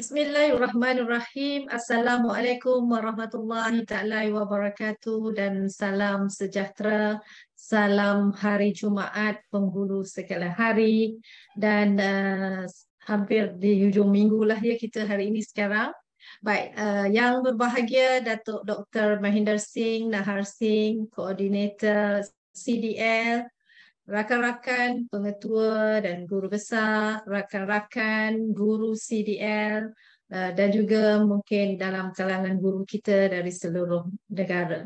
Bismillahirrahmanirrahim. Assalamualaikum warahmatullahi taala wabarakatuh dan salam sejahtera. Salam hari Jumaat penghulu segala hari dan uh, hampir di hujung minggu lah ya kita hari ini sekarang. Baik, uh, yang berbahagia Datuk Dr. Mahinder Singh Nahar Singh, koordinator CDL rakan-rakan pengetua dan guru besar, rakan-rakan guru CDL eh, dan juga mungkin dalam kalangan guru kita dari seluruh negara.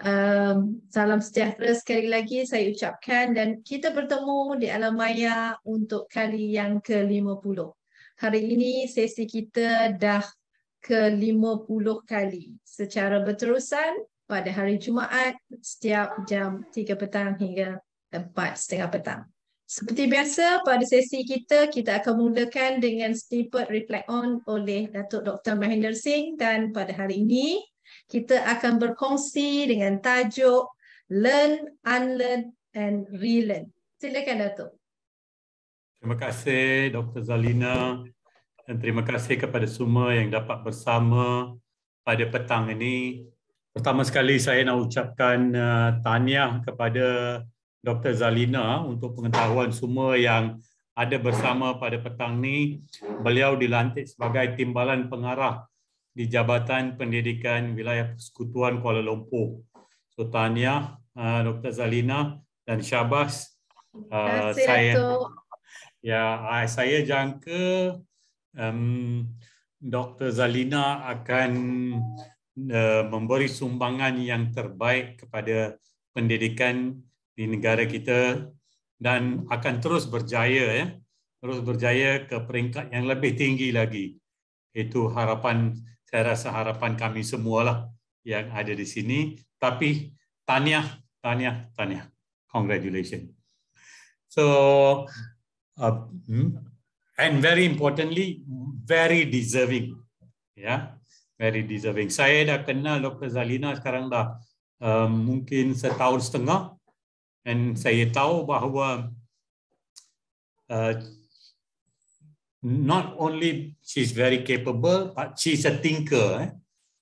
Um, salam sejahtera sekali lagi saya ucapkan dan kita bertemu di alam maya untuk kali yang ke-50. Hari ini sesi kita dah ke-50 kali secara berterusan pada hari Jumaat setiap jam 3 petang hingga setengah petang. Seperti biasa, pada sesi kita, kita akan mulakan dengan snippet reflect on oleh Datuk Dr. Mahinder Singh dan pada hari ini, kita akan berkongsi dengan tajuk Learn, Unlearn and Relearn. Silakan Datuk. Terima kasih Dr. Zalina dan terima kasih kepada semua yang dapat bersama pada petang ini. Pertama sekali saya nak ucapkan uh, tahniah kepada Dr. Zalina untuk pengetahuan semua yang ada bersama pada petang ni. Beliau dilantik sebagai timbalan pengarah di Jabatan Pendidikan Wilayah Persekutuan Kuala Lumpur. So, tanya uh, Dr. Zalina dan syabas. Uh, saya, ya, uh, saya jangka um, Dr. Zalina akan uh, memberi sumbangan yang terbaik kepada pendidikan di negara kita dan akan terus berjaya ya terus berjaya ke peringkat yang lebih tinggi lagi itu harapan saya rasa harapan kami semualah yang ada di sini tapi tanya tanya tanya congratulations so uh, hmm? and very importantly very deserving ya yeah? very deserving saya dah kenal Dr Zalina sekarang dah um, mungkin setahun setengah dan saya tahu bahawa uh, not only she's very capable but she's a thinker eh?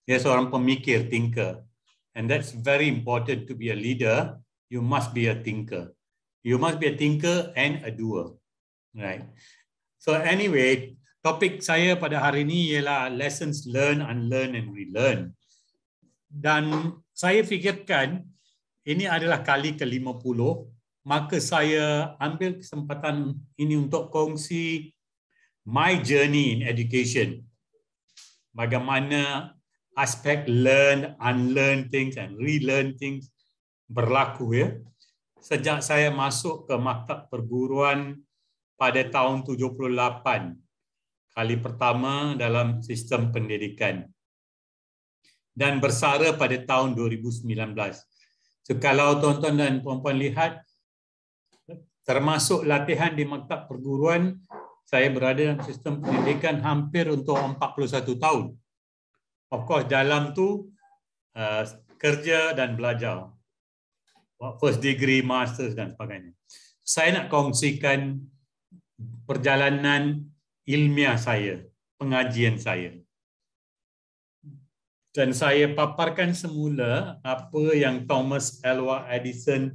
dia seorang pemikir thinker and that's very important to be a leader you must be a thinker you must be a thinker and a doer right so anyway topik saya pada hari ini ialah lessons learn unlearn and relearn dan saya fikirkan ini adalah kali ke-50 maka saya ambil kesempatan ini untuk kongsi my journey in education bagaimana aspek learn unlearn things and relearn things berlaku ya sejak saya masuk ke maktab perguruan pada tahun 78 kali pertama dalam sistem pendidikan dan bersara pada tahun So, kalau tuan-tuan dan puan-puan lihat, termasuk latihan di maktab perguruan, saya berada dalam sistem pendidikan hampir untuk 41 tahun. Of course, dalam tu uh, kerja dan belajar. First degree, master dan sebagainya. Saya nak kongsikan perjalanan ilmiah saya, pengajian saya dan saya paparkan semula apa yang Thomas Elwa Edison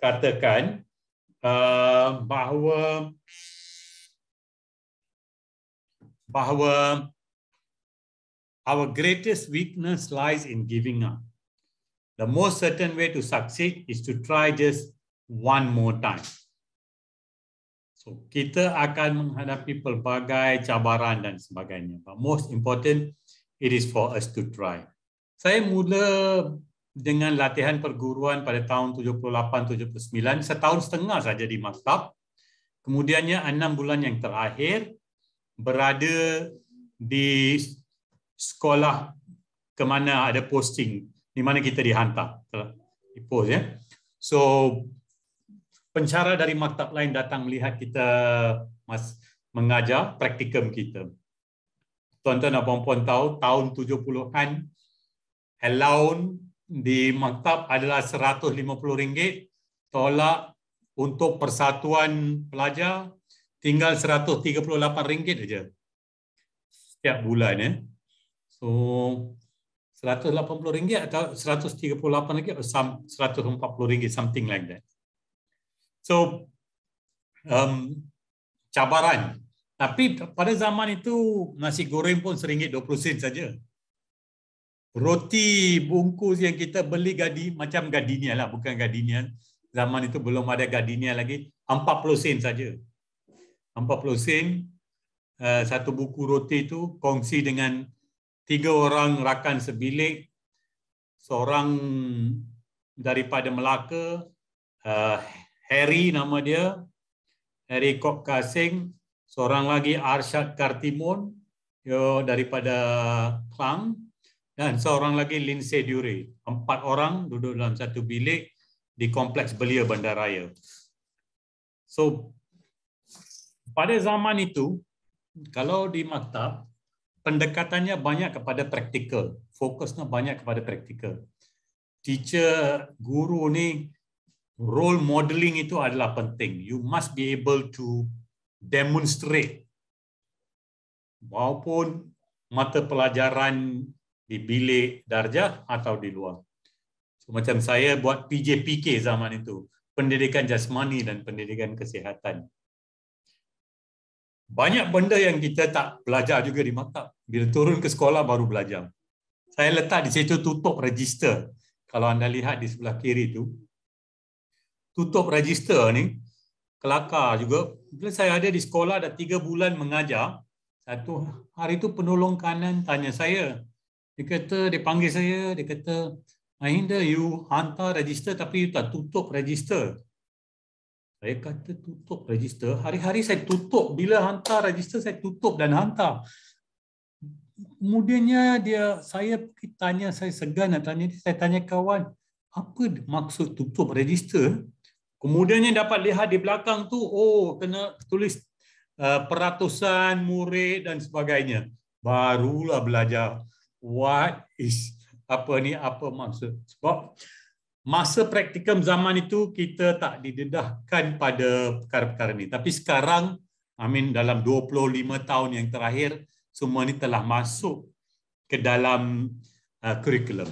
katakan uh, bahawa bahawa our greatest weakness lies in giving up. The most certain way to succeed is to try just one more time. So kita akan menghadapi pelbagai cabaran dan sebagainya. But most important, it is for us to try. Saya mula dengan latihan perguruan pada tahun 78-79, setahun setengah saja di maktab. Kemudiannya enam bulan yang terakhir berada di sekolah ke mana ada posting, di mana kita dihantar. Di post, ya. So, pencara dari maktab lain datang melihat kita mas mengajar praktikum kita tuan-tuan dan puan-puan tahu, tahun 70-an, allowance di maktab adalah RM150. Tolak untuk persatuan pelajar tinggal RM138 saja setiap bulan. Eh. So, RM180 atau RM138 atau RM140, something like that. So, um, cabaran tapi pada zaman itu nasi goreng pun seringgit 20 sen saja. Roti bungkus yang kita beli gadi macam gadinya lah bukan gardenia. Zaman itu belum ada gardenia lagi 40 sen saja. 40 sen eh, satu buku roti itu kongsi dengan tiga orang rakan sebilik seorang daripada Melaka eh, Harry nama dia Harry Kok Kasing seorang lagi Arshad Kartimun yo daripada Klang dan seorang lagi Lindsay Duri Empat orang duduk dalam satu bilik di kompleks belia bandaraya. So pada zaman itu kalau di maktab pendekatannya banyak kepada praktikal, fokusnya banyak kepada praktikal. Teacher guru ni role modeling itu adalah penting. You must be able to demonstrate maupun mata pelajaran di bilik darjah atau di luar. So, macam saya buat PJPK zaman itu, pendidikan jasmani dan pendidikan kesihatan. Banyak benda yang kita tak belajar juga di maktab. Bila turun ke sekolah baru belajar. Saya letak di situ tutup register. Kalau anda lihat di sebelah kiri itu, tutup register ni kelakar juga. Bila saya ada di sekolah dah tiga bulan mengajar, satu hari tu penolong kanan tanya saya. Dia kata, dia panggil saya, dia kata, Mahinda, you hantar register tapi you tak tutup register. Saya kata tutup register. Hari-hari saya tutup. Bila hantar register, saya tutup dan hantar. Kemudiannya dia saya tanya saya segan nak tanya saya tanya kawan apa maksud tutup register Kemudiannya dapat lihat di belakang tu, oh kena tulis uh, peratusan murid dan sebagainya. Barulah belajar what is apa ni apa maksud. Sebab masa praktikum zaman itu kita tak didedahkan pada perkara-perkara ni. Tapi sekarang, I mean dalam 25 tahun yang terakhir, semua ni telah masuk ke dalam uh, curriculum.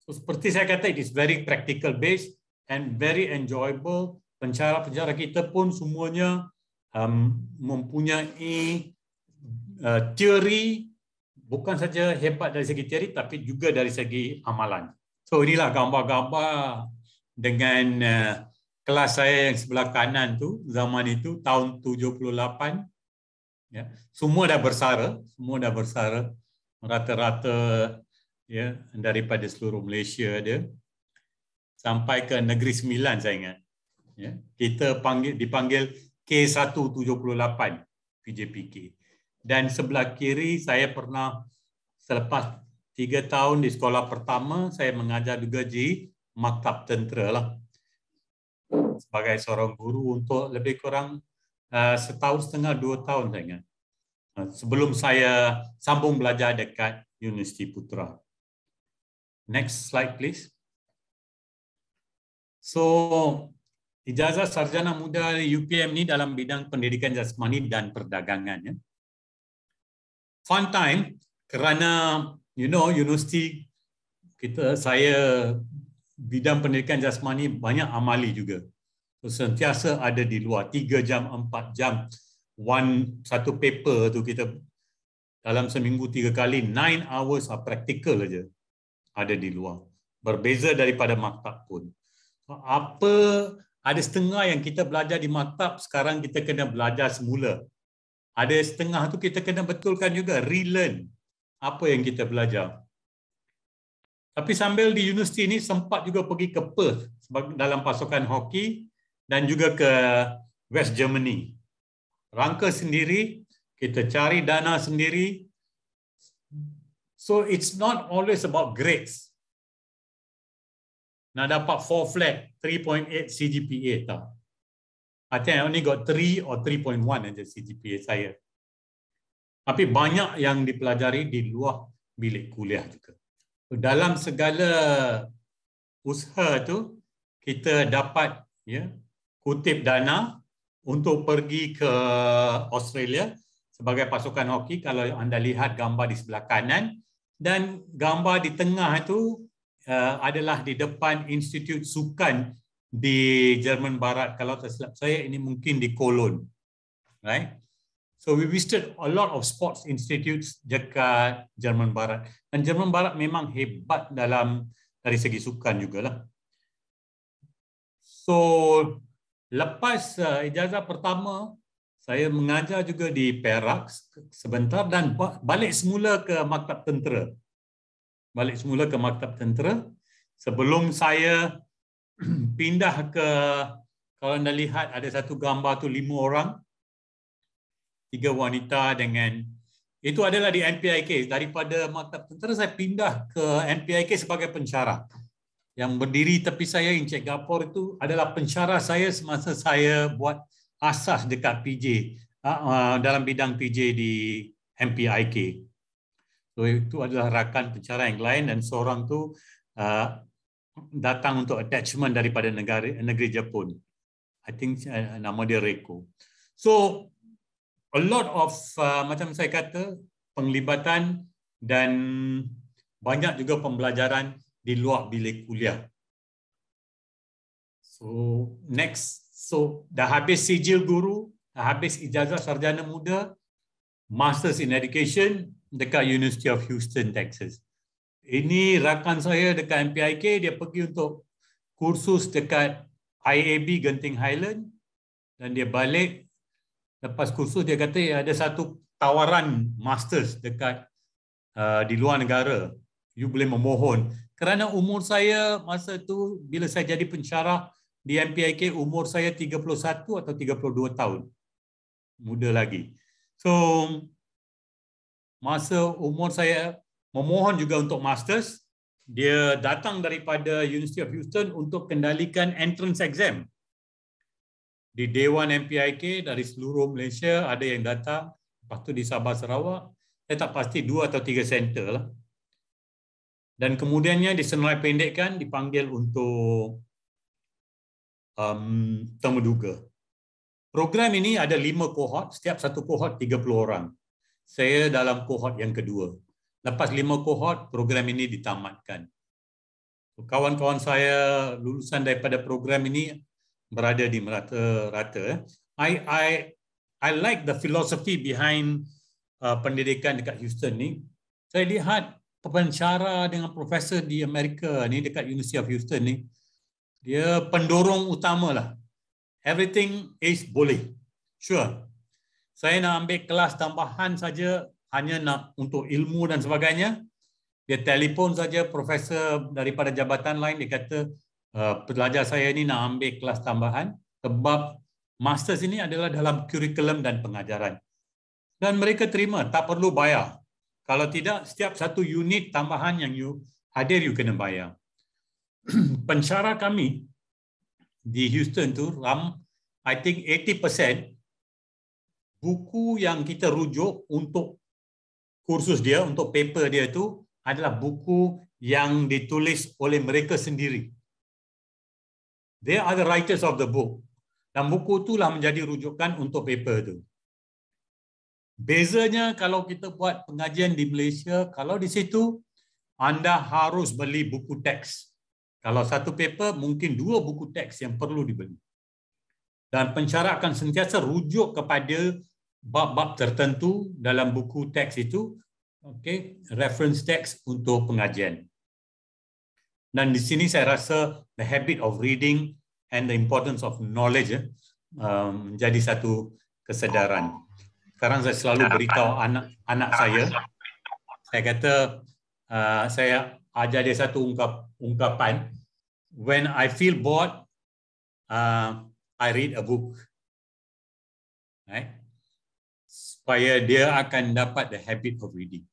So, seperti saya kata, it is very practical based and very enjoyable. Penjara-penjara kita pun semuanya um, mempunyai uh, teori bukan saja hebat dari segi teori tapi juga dari segi amalan. So inilah gambar-gambar dengan uh, kelas saya yang sebelah kanan tu zaman itu tahun 78 ya. Semua dah bersara, semua dah bersara rata-rata ya daripada seluruh Malaysia dia sampai ke Negeri Sembilan saya ingat. Ya. Kita panggil dipanggil K178 PJPK. Dan sebelah kiri saya pernah selepas tiga tahun di sekolah pertama, saya mengajar juga di Maktab Tentera lah. Sebagai seorang guru untuk lebih kurang uh, setahun setengah, dua tahun saya ingat. Uh, sebelum saya sambung belajar dekat Universiti Putra. Next slide please. So ijazah sarjana muda UPM ni dalam bidang pendidikan jasmani dan perdagangan ya. Fun time kerana you know universiti kita saya bidang pendidikan jasmani banyak amali juga. So, sentiasa ada di luar 3 jam 4 jam one satu paper tu kita dalam seminggu tiga kali nine hours are practical aja ada di luar berbeza daripada maktab pun apa ada setengah yang kita belajar di maktab sekarang kita kena belajar semula. Ada setengah tu kita kena betulkan juga relearn apa yang kita belajar. Tapi sambil di universiti ini sempat juga pergi ke Perth dalam pasukan hoki dan juga ke West Germany. Rangka sendiri, kita cari dana sendiri. So it's not always about grades nak dapat 4 flat 3.8 CGPA tau. I think I only got 3 or 3.1 aja CGPA saya. Tapi banyak yang dipelajari di luar bilik kuliah juga. Dalam segala usaha tu kita dapat ya kutip dana untuk pergi ke Australia sebagai pasukan hoki kalau anda lihat gambar di sebelah kanan dan gambar di tengah itu Uh, adalah di depan Institut Sukan di Jerman Barat kalau tak silap saya ini mungkin di Cologne right so we visited a lot of sports institutes dekat Jerman Barat dan Jerman Barat memang hebat dalam dari segi sukan jugalah so lepas uh, ijazah pertama saya mengajar juga di Perak sebentar dan balik semula ke maktab tentera balik semula ke maktab tentera. Sebelum saya pindah ke kalau anda lihat ada satu gambar tu lima orang. Tiga wanita dengan itu adalah di MPIK daripada maktab tentera saya pindah ke MPIK sebagai pencara. Yang berdiri tepi saya Encik Gapor itu adalah pencara saya semasa saya buat asas dekat PJ uh, uh, dalam bidang PJ di MPIK. So itu adalah rakan pencara yang lain dan seorang tu uh, datang untuk attachment daripada negara negeri Jepun. I think uh, nama dia Reiko. So a lot of uh, macam saya kata penglibatan dan banyak juga pembelajaran di luar bilik kuliah. So next so dah habis sijil guru, dah habis ijazah sarjana muda, masters in education, dekat University of Houston, Texas. Ini rakan saya dekat MPIK, dia pergi untuk kursus dekat IAB Genting Highland dan dia balik lepas kursus dia kata ya, ada satu tawaran masters dekat uh, di luar negara. You boleh memohon. Kerana umur saya masa tu bila saya jadi pensyarah di MPIK umur saya 31 atau 32 tahun. Muda lagi. So masa umur saya memohon juga untuk masters dia datang daripada University of Houston untuk kendalikan entrance exam di Dewan MPIK dari seluruh Malaysia ada yang datang lepas tu di Sabah Sarawak saya tak pasti dua atau tiga center lah. Dan kemudiannya disenarai pendekkan dipanggil untuk um, temuduga. Program ini ada lima kohort, setiap satu kohort 30 orang saya dalam kohort yang kedua. Lepas lima kohort, program ini ditamatkan. Kawan-kawan saya lulusan daripada program ini berada di merata-rata. Eh. I I I like the philosophy behind uh, pendidikan dekat Houston ni. Saya lihat pembicara dengan profesor di Amerika ni dekat University of Houston ni dia pendorong utamalah. Everything is boleh. Sure, saya nak ambil kelas tambahan saja hanya nak untuk ilmu dan sebagainya dia telefon saja profesor daripada jabatan lain dia kata eh, pelajar saya ini nak ambil kelas tambahan sebab master ini adalah dalam kurikulum dan pengajaran dan mereka terima tak perlu bayar kalau tidak setiap satu unit tambahan yang you hadir you kena bayar pensyarah kami di Houston tu ram I think 80% buku yang kita rujuk untuk kursus dia, untuk paper dia itu adalah buku yang ditulis oleh mereka sendiri. They are the writers of the book. Dan buku itulah menjadi rujukan untuk paper itu. Bezanya kalau kita buat pengajian di Malaysia, kalau di situ, anda harus beli buku teks. Kalau satu paper, mungkin dua buku teks yang perlu dibeli dan pencara akan sentiasa rujuk kepada bab-bab tertentu dalam buku teks itu okey reference text untuk pengajian dan di sini saya rasa the habit of reading and the importance of knowledge eh, um, menjadi satu kesedaran sekarang saya selalu beritahu anak-anak saya saya kata uh, saya ajar dia satu ungkap ungkapan when i feel bored uh, I read a book. Right? Supaya dia akan dapat the habit of reading.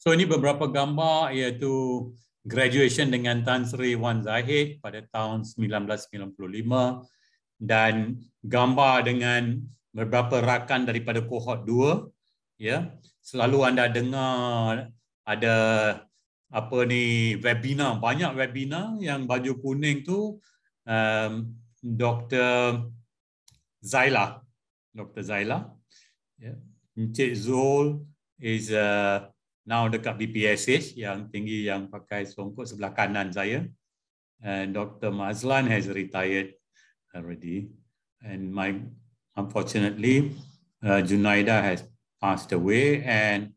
So ini beberapa gambar iaitu graduation dengan Tan Sri Wan Zahid pada tahun 1995 dan gambar dengan beberapa rakan daripada kohort 2 ya selalu anda dengar ada apa ni webinar banyak webinar yang baju kuning tu um, Dr. Zaila, Dr. Zaila, Yeah. Encik Zul is uh, now dekat BPSH yang tinggi yang pakai songkok sebelah kanan saya. And Dr. Mazlan has retired already. And my, unfortunately, uh, Junaida has passed away. And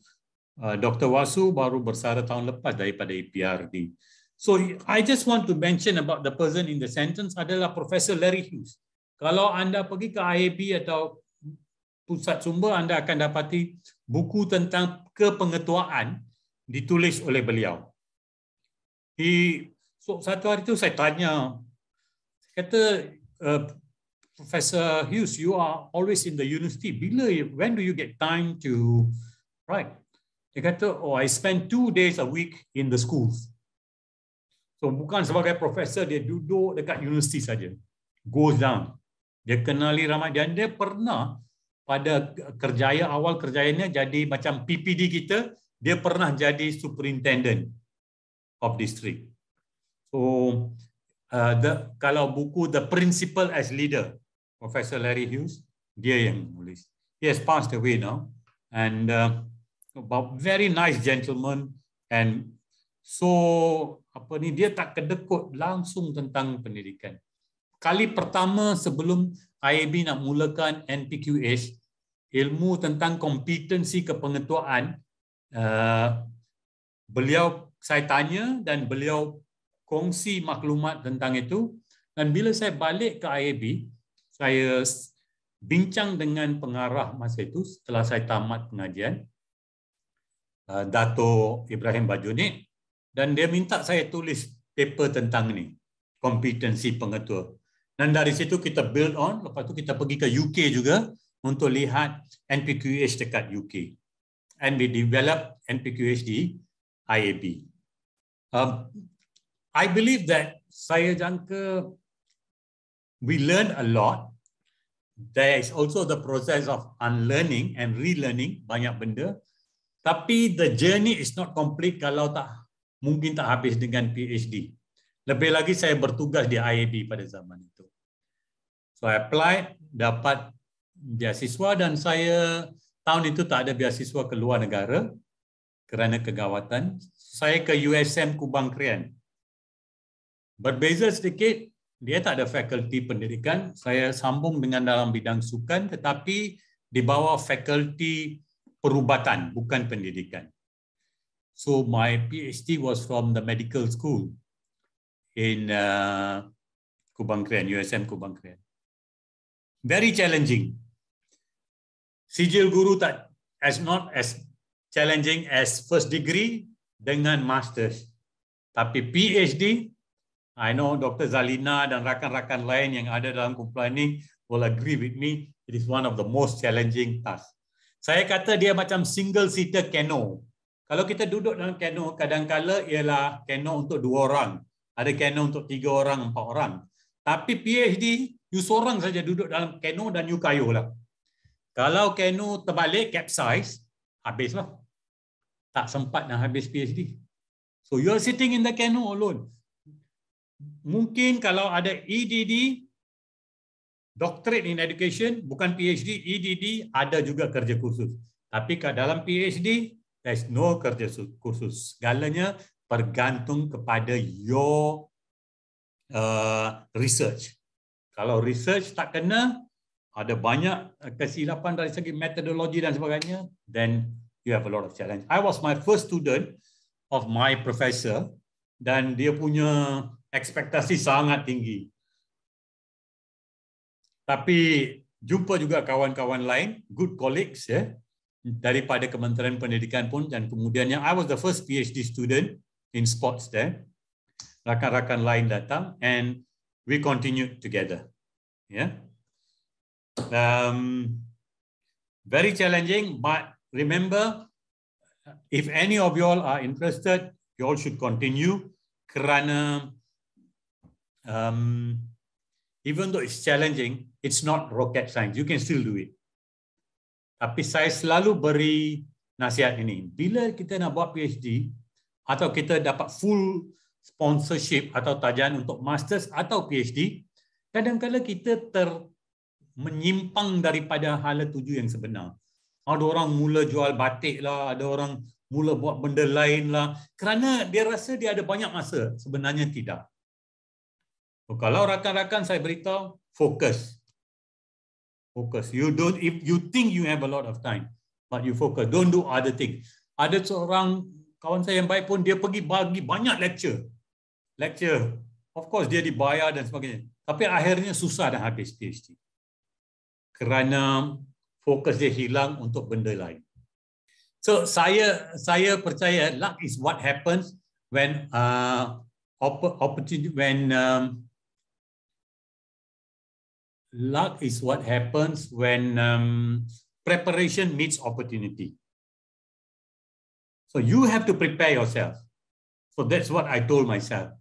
uh, Dr. Wasu baru bersara tahun lepas daripada EPRD. Uh, So I just want to mention about the person in the sentence adalah Professor Larry Hughes. Kalau anda pergi ke IAB atau pusat sumber, anda akan dapati buku tentang kepengetuaan ditulis oleh beliau. Di so satu hari itu saya tanya, saya kata, uh, Professor Hughes, you are always in the university. Bila, when do you get time to write? Dia kata, oh, I spend two days a week in the schools. So bukan sebagai profesor dia duduk dekat universiti saja. Goes down. Dia kenali ramai dan dia pernah pada kerjaya awal kerjayanya jadi macam PPD kita, dia pernah jadi superintendent of district. So uh, the, kalau buku The Principal as Leader, Professor Larry Hughes, dia yang tulis. He has passed away now. And uh, very nice gentleman and so apa ni dia tak kedekut langsung tentang pendidikan. Kali pertama sebelum IAB nak mulakan NPQH, ilmu tentang kompetensi kepengetuaan, eh, beliau saya tanya dan beliau kongsi maklumat tentang itu. Dan bila saya balik ke IAB, saya bincang dengan pengarah masa itu setelah saya tamat pengajian, eh, Dato' Ibrahim Bajunit, dan dia minta saya tulis paper tentang ni kompetensi pengetua dan dari situ kita build on lepas tu kita pergi ke UK juga untuk lihat NPQH dekat UK and we develop NPQHD IAB um, I believe that saya jangka we learn a lot there is also the process of unlearning and relearning banyak benda tapi the journey is not complete kalau tak mungkin tak habis dengan PhD. Lebih lagi saya bertugas di IAB pada zaman itu. So I apply, dapat beasiswa dan saya tahun itu tak ada beasiswa ke luar negara kerana kegawatan. Saya ke USM Kubang Krian. Berbeza sedikit, dia tak ada fakulti pendidikan. Saya sambung dengan dalam bidang sukan tetapi di bawah fakulti perubatan, bukan pendidikan. So my PhD was from the medical school in uh, Kubangkran, USM Kubang Kubangkran. Very challenging. Sijil guru tak as not as challenging as first degree dengan masters. Tapi PhD, I know Dr. Zalina dan rakan-rakan lain yang ada dalam kumpulan ini will agree with me. It is one of the most challenging task. Saya kata dia macam single seater canoe. Kalau kita duduk dalam kano, kadangkala ialah kano untuk dua orang. Ada kano untuk tiga orang, empat orang. Tapi PhD, you seorang saja duduk dalam kano dan you kayuh lah. Kalau kano terbalik, capsize, habislah. Tak sempat nak habis PhD. So you're sitting in the kano alone. Mungkin kalau ada EDD, doctorate in education, bukan PhD, EDD ada juga kerja khusus. Tapi kat dalam PhD, there's no kerja khusus. Galanya bergantung kepada your uh, research. Kalau research tak kena, ada banyak uh, kesilapan dari segi metodologi dan sebagainya, then you have a lot of challenge. I was my first student of my professor dan dia punya ekspektasi sangat tinggi. Tapi jumpa juga kawan-kawan lain, good colleagues, ya. Yeah? daripada Kementerian Pendidikan pun dan kemudiannya I was the first PhD student in sports there. Rakan-rakan lain datang and we continued together. Yeah. Um, very challenging, but remember, if any of y'all are interested, y'all should continue. Kerana, um, even though it's challenging, it's not rocket science. You can still do it. Tapi saya selalu beri nasihat ini. Bila kita nak buat PhD atau kita dapat full sponsorship atau tajaan untuk masters atau PhD, kadang-kadang kita ter menyimpang daripada hal tuju yang sebenar. Ada orang mula jual batik lah, ada orang mula buat benda lain lah. Kerana dia rasa dia ada banyak masa, sebenarnya tidak. So, kalau rakan-rakan saya beritahu, fokus. Focus. You don't. If you think you have a lot of time, but you focus. Don't do other things. Ada seorang kawan saya yang baik pun dia pergi bagi banyak lecture, lecture. Of course dia dibayar dan sebagainya. Tapi akhirnya susah dah habis PhD kerana fokus dia hilang untuk benda lain. So saya saya percaya luck is what happens when uh, opportunity when um, luck is what happens when um, preparation meets opportunity. So you have to prepare yourself. So that's what I told myself.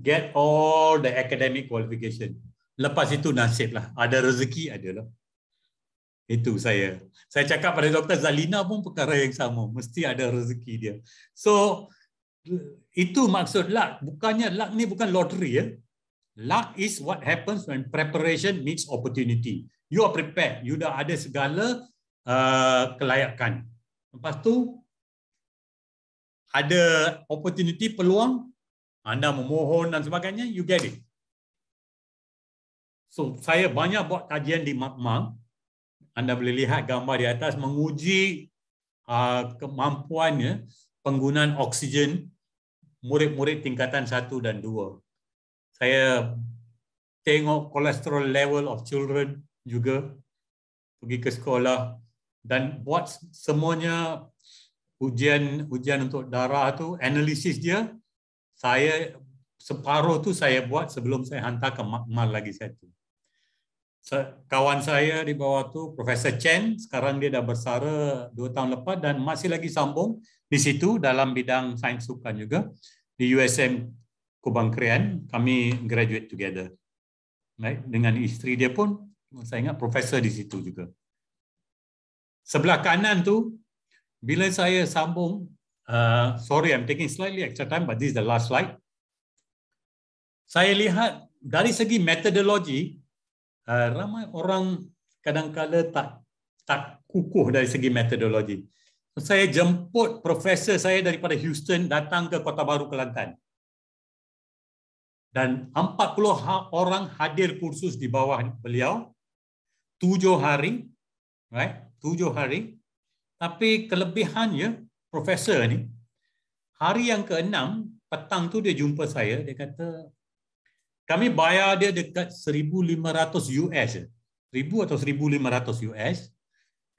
Get all the academic qualification. Lepas itu nasib lah. Ada rezeki ada lah. Itu saya. Saya cakap pada Dr. Zalina pun perkara yang sama. Mesti ada rezeki dia. So itu maksud luck. Bukannya luck ni bukan lottery ya. Luck is what happens when preparation meets opportunity. You are prepared. You dah ada segala uh, kelayakan. Lepas tu, ada opportunity, peluang, anda memohon dan sebagainya, you get it. So, saya banyak buat kajian di Magma. Anda boleh lihat gambar di atas menguji uh, kemampuannya penggunaan oksigen murid-murid tingkatan 1 dan saya tengok kolesterol level of children juga pergi ke sekolah dan buat semuanya ujian ujian untuk darah tu analisis dia saya separuh tu saya buat sebelum saya hantar ke makmal lagi satu kawan saya di bawah tu Profesor Chen sekarang dia dah bersara dua tahun lepas dan masih lagi sambung di situ dalam bidang sains sukan juga di USM Kubang kami graduate together. Right? Dengan isteri dia pun, saya ingat profesor di situ juga. Sebelah kanan tu, bila saya sambung, uh, sorry, I'm taking slightly extra time, but this is the last slide. Saya lihat dari segi metodologi, uh, ramai orang kadang kadangkala tak tak kukuh dari segi metodologi. Saya jemput profesor saya daripada Houston datang ke Kota Baru, Kelantan dan 40 ha, orang hadir kursus di bawah beliau tujuh hari right tujuh hari tapi kelebihannya profesor ni hari yang keenam petang tu dia jumpa saya dia kata kami bayar dia dekat 1500 US 1000 atau 1500 US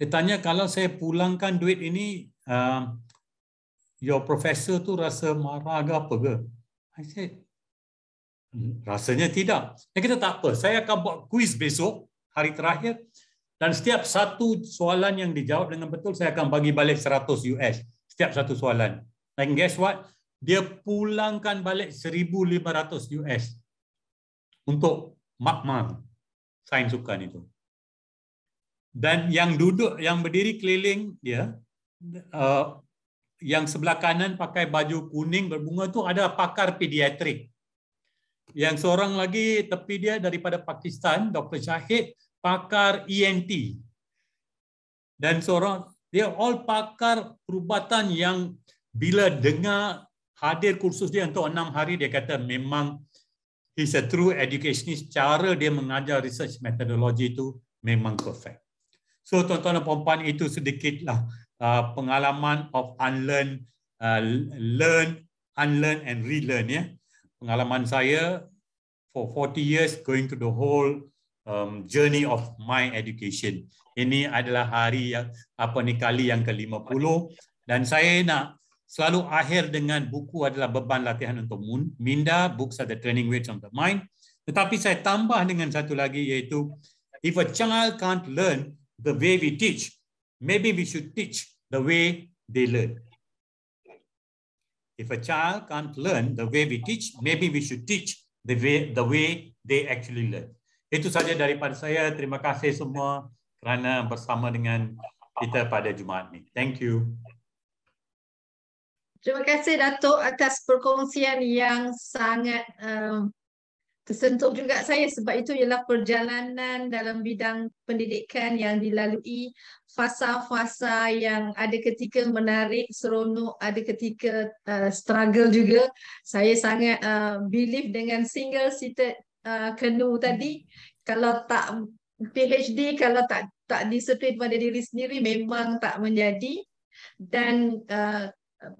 dia tanya kalau saya pulangkan duit ini uh, your professor tu rasa marah ke apa ke I said Hmm. Rasanya tidak. Dan kita tak apa. Saya akan buat kuis besok, hari terakhir. Dan setiap satu soalan yang dijawab dengan betul, saya akan bagi balik 100 US. Setiap satu soalan. And guess what? Dia pulangkan balik 1,500 US untuk magma sains sukan itu. Dan yang duduk, yang berdiri keliling ya, yang sebelah kanan pakai baju kuning berbunga itu ada pakar pediatrik. Yang seorang lagi, tapi dia daripada Pakistan, Dr. Syahid, pakar ENT. Dan seorang, dia all pakar perubatan yang bila dengar hadir kursus dia untuk enam hari, dia kata memang he's a true educationist. Cara dia mengajar research methodology itu memang perfect. So, tuan-tuan dan perempuan, itu sedikitlah uh, pengalaman of unlearn, uh, learn, unlearn and relearn. ya pengalaman ah. saya for 40 years going to the whole um, journey of my education. Ini adalah hari yang apa ni kali yang ke-50 dan saya nak selalu akhir dengan buku adalah beban latihan untuk minda, books are the training weights on the mind. Tetapi saya tambah dengan satu lagi iaitu if a child can't learn the way we teach, maybe we should teach the way they learn if a child can't learn the way we teach, maybe we should teach the way the way they actually learn. Itu saja daripada saya. Terima kasih semua kerana bersama dengan kita pada Jumaat ini. Thank you. Terima kasih Datuk atas perkongsian yang sangat um, tersentuh juga saya sebab itu ialah perjalanan dalam bidang pendidikan yang dilalui fasa-fasa yang ada ketika menarik, seronok, ada ketika uh, struggle juga. Saya sangat uh, believe dengan single seated kenu uh, tadi. Kalau tak PhD, kalau tak tak disiplin pada diri sendiri memang tak menjadi. Dan uh,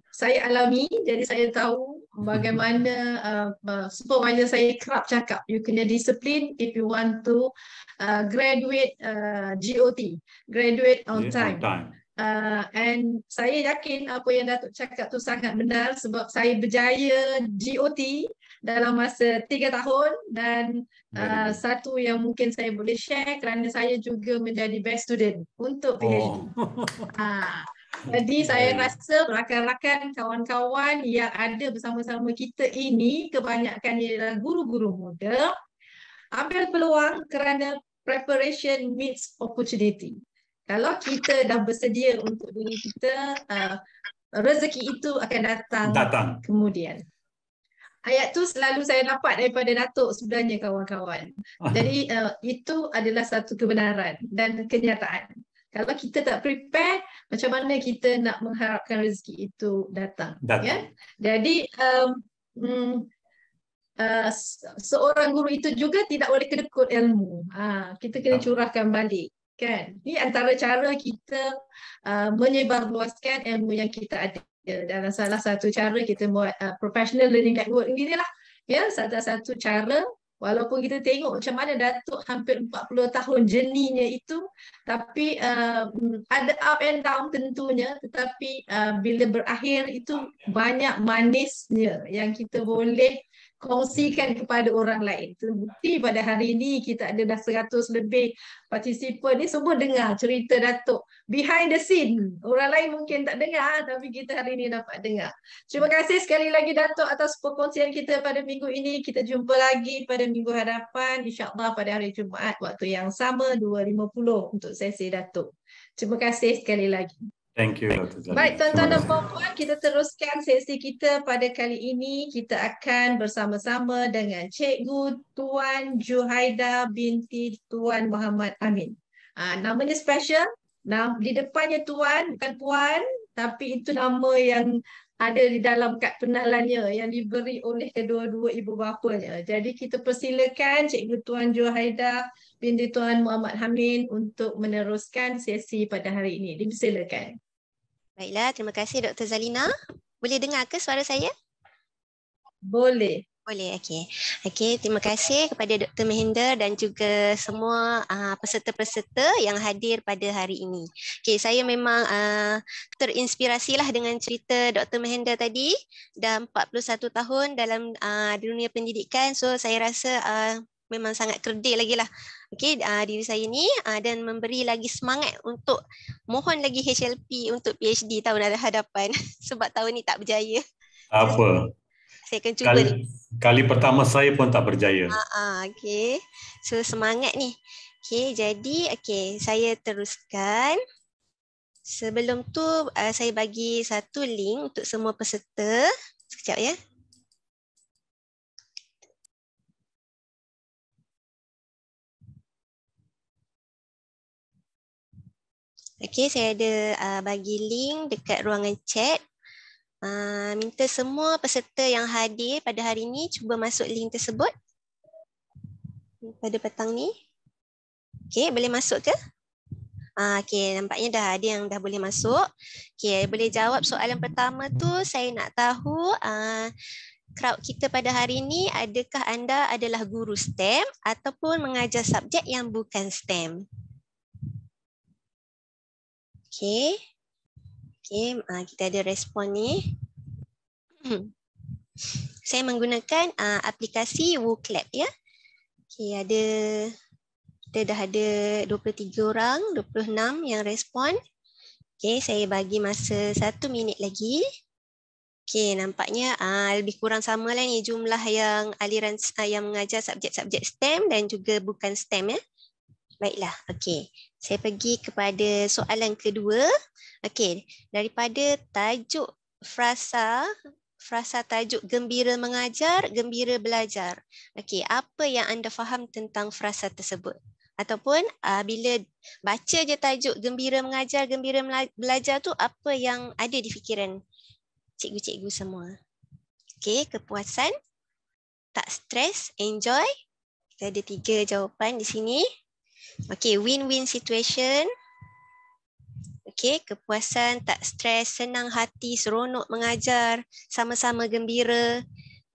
saya alami, jadi saya tahu bagaimana uh, uh supervisor saya kerap cakap you kena disiplin if you want to uh, graduate uh, GOT graduate on yes, time, on time. Uh, and saya yakin apa yang Datuk cakap tu sangat benar sebab saya berjaya GOT dalam masa tiga tahun dan uh, satu yang mungkin saya boleh share kerana saya juga menjadi best student untuk PhD. Oh. Uh, Jadi saya rasa rakan-rakan kawan-kawan yang ada bersama-sama kita ini kebanyakan adalah guru-guru muda. Ambil peluang kerana preparation meets opportunity. Kalau kita dah bersedia untuk diri kita, uh, rezeki itu akan datang, datang kemudian. Ayat tu selalu saya dapat daripada Datuk sebenarnya kawan-kawan. Jadi uh, itu adalah satu kebenaran dan kenyataan kalau kita tak prepare macam mana kita nak mengharapkan rezeki itu datang, ya? datang. ya jadi um, um, uh, seorang guru itu juga tidak boleh kedekut ilmu ha kita kena curahkan balik kan Ini antara cara kita uh, menyebarluaskan ilmu yang kita ada dan salah satu cara kita buat uh, professional learning network inilah ya salah satu cara Walaupun kita tengok macam mana Datuk hampir 40 tahun jeninya itu tapi uh, ada up and down tentunya tetapi uh, bila berakhir itu banyak manisnya yang kita boleh kongsikan kepada orang lain. Terbukti pada hari ini kita ada dah 100 lebih partisipan ni semua dengar cerita Datuk behind the scene. Orang lain mungkin tak dengar ah, tapi kita hari ini dapat dengar. Terima kasih sekali lagi Datuk atas perkongsian kita pada minggu ini. Kita jumpa lagi pada minggu hadapan Insyaallah pada hari Jumaat waktu yang sama 2.50 untuk sesi Datuk. Terima kasih sekali lagi. Thank you, Dr. Baik, tuan-tuan dan puan-puan, kita teruskan sesi kita pada kali ini. Kita akan bersama-sama dengan Cikgu Tuan Juhaida binti Tuan Muhammad Amin. Uh, namanya special. Nah, di depannya Tuan, bukan Puan, tapi itu nama yang ada di dalam kad penalannya yang diberi oleh kedua-dua ibu bapanya. Jadi kita persilakan Cikgu Tuan Juhaida binti Tuan Muhammad Amin untuk meneruskan sesi pada hari ini. Dipersilakan. Baiklah, terima kasih Dr. Zalina. Boleh dengar ke suara saya? Boleh. Boleh, okey. Okey, terima kasih kepada Dr. Mahinder dan juga semua ah, peserta-peserta uh, yang hadir pada hari ini. Okey, saya memang uh, lah dengan cerita Dr. Mahinder tadi dan 41 tahun dalam uh, dunia pendidikan. So, saya rasa uh, memang sangat kerdil lagi lah okey uh, diri saya ni uh, dan memberi lagi semangat untuk mohon lagi HLP untuk PhD tahun ada hadapan sebab tahun ni tak berjaya. Apa? Saya akan cuba. Kali, kali pertama saya pun tak berjaya. uh, uh, okey. So semangat ni. Okey jadi okey saya teruskan. Sebelum tu uh, saya bagi satu link untuk semua peserta. Sekejap ya. Okey, saya ada uh, bagi link dekat ruangan chat. Uh, minta semua peserta yang hadir pada hari ini cuba masuk link tersebut pada petang ni. Okey, boleh masuk ke? Ah, okay, nampaknya dah ada yang dah boleh masuk. Okay, boleh jawab soalan pertama tu. Saya nak tahu uh, crowd kita pada hari ini adakah anda adalah guru STEM ataupun mengajar subjek yang bukan STEM? Okay. Okay, uh, kita ada respon ni. Hmm. Saya menggunakan uh, aplikasi WooClap ya. Okay, ada kita dah ada 23 orang, 26 yang respon. Okay, saya bagi masa satu minit lagi. Okay, nampaknya uh, lebih kurang sama lah ni jumlah yang aliran uh, yang mengajar subjek-subjek STEM dan juga bukan STEM ya. Baiklah, okey. Saya pergi kepada soalan kedua. Okey, daripada tajuk frasa, frasa tajuk gembira mengajar, gembira belajar. Okey, apa yang anda faham tentang frasa tersebut? Ataupun uh, bila baca je tajuk gembira mengajar, gembira belajar tu apa yang ada di fikiran cikgu-cikgu semua? Okey, kepuasan, tak stres, enjoy. Kita ada tiga jawapan di sini. Okay, win-win situation. Okay, kepuasan, tak stres, senang hati, seronok mengajar, sama-sama gembira.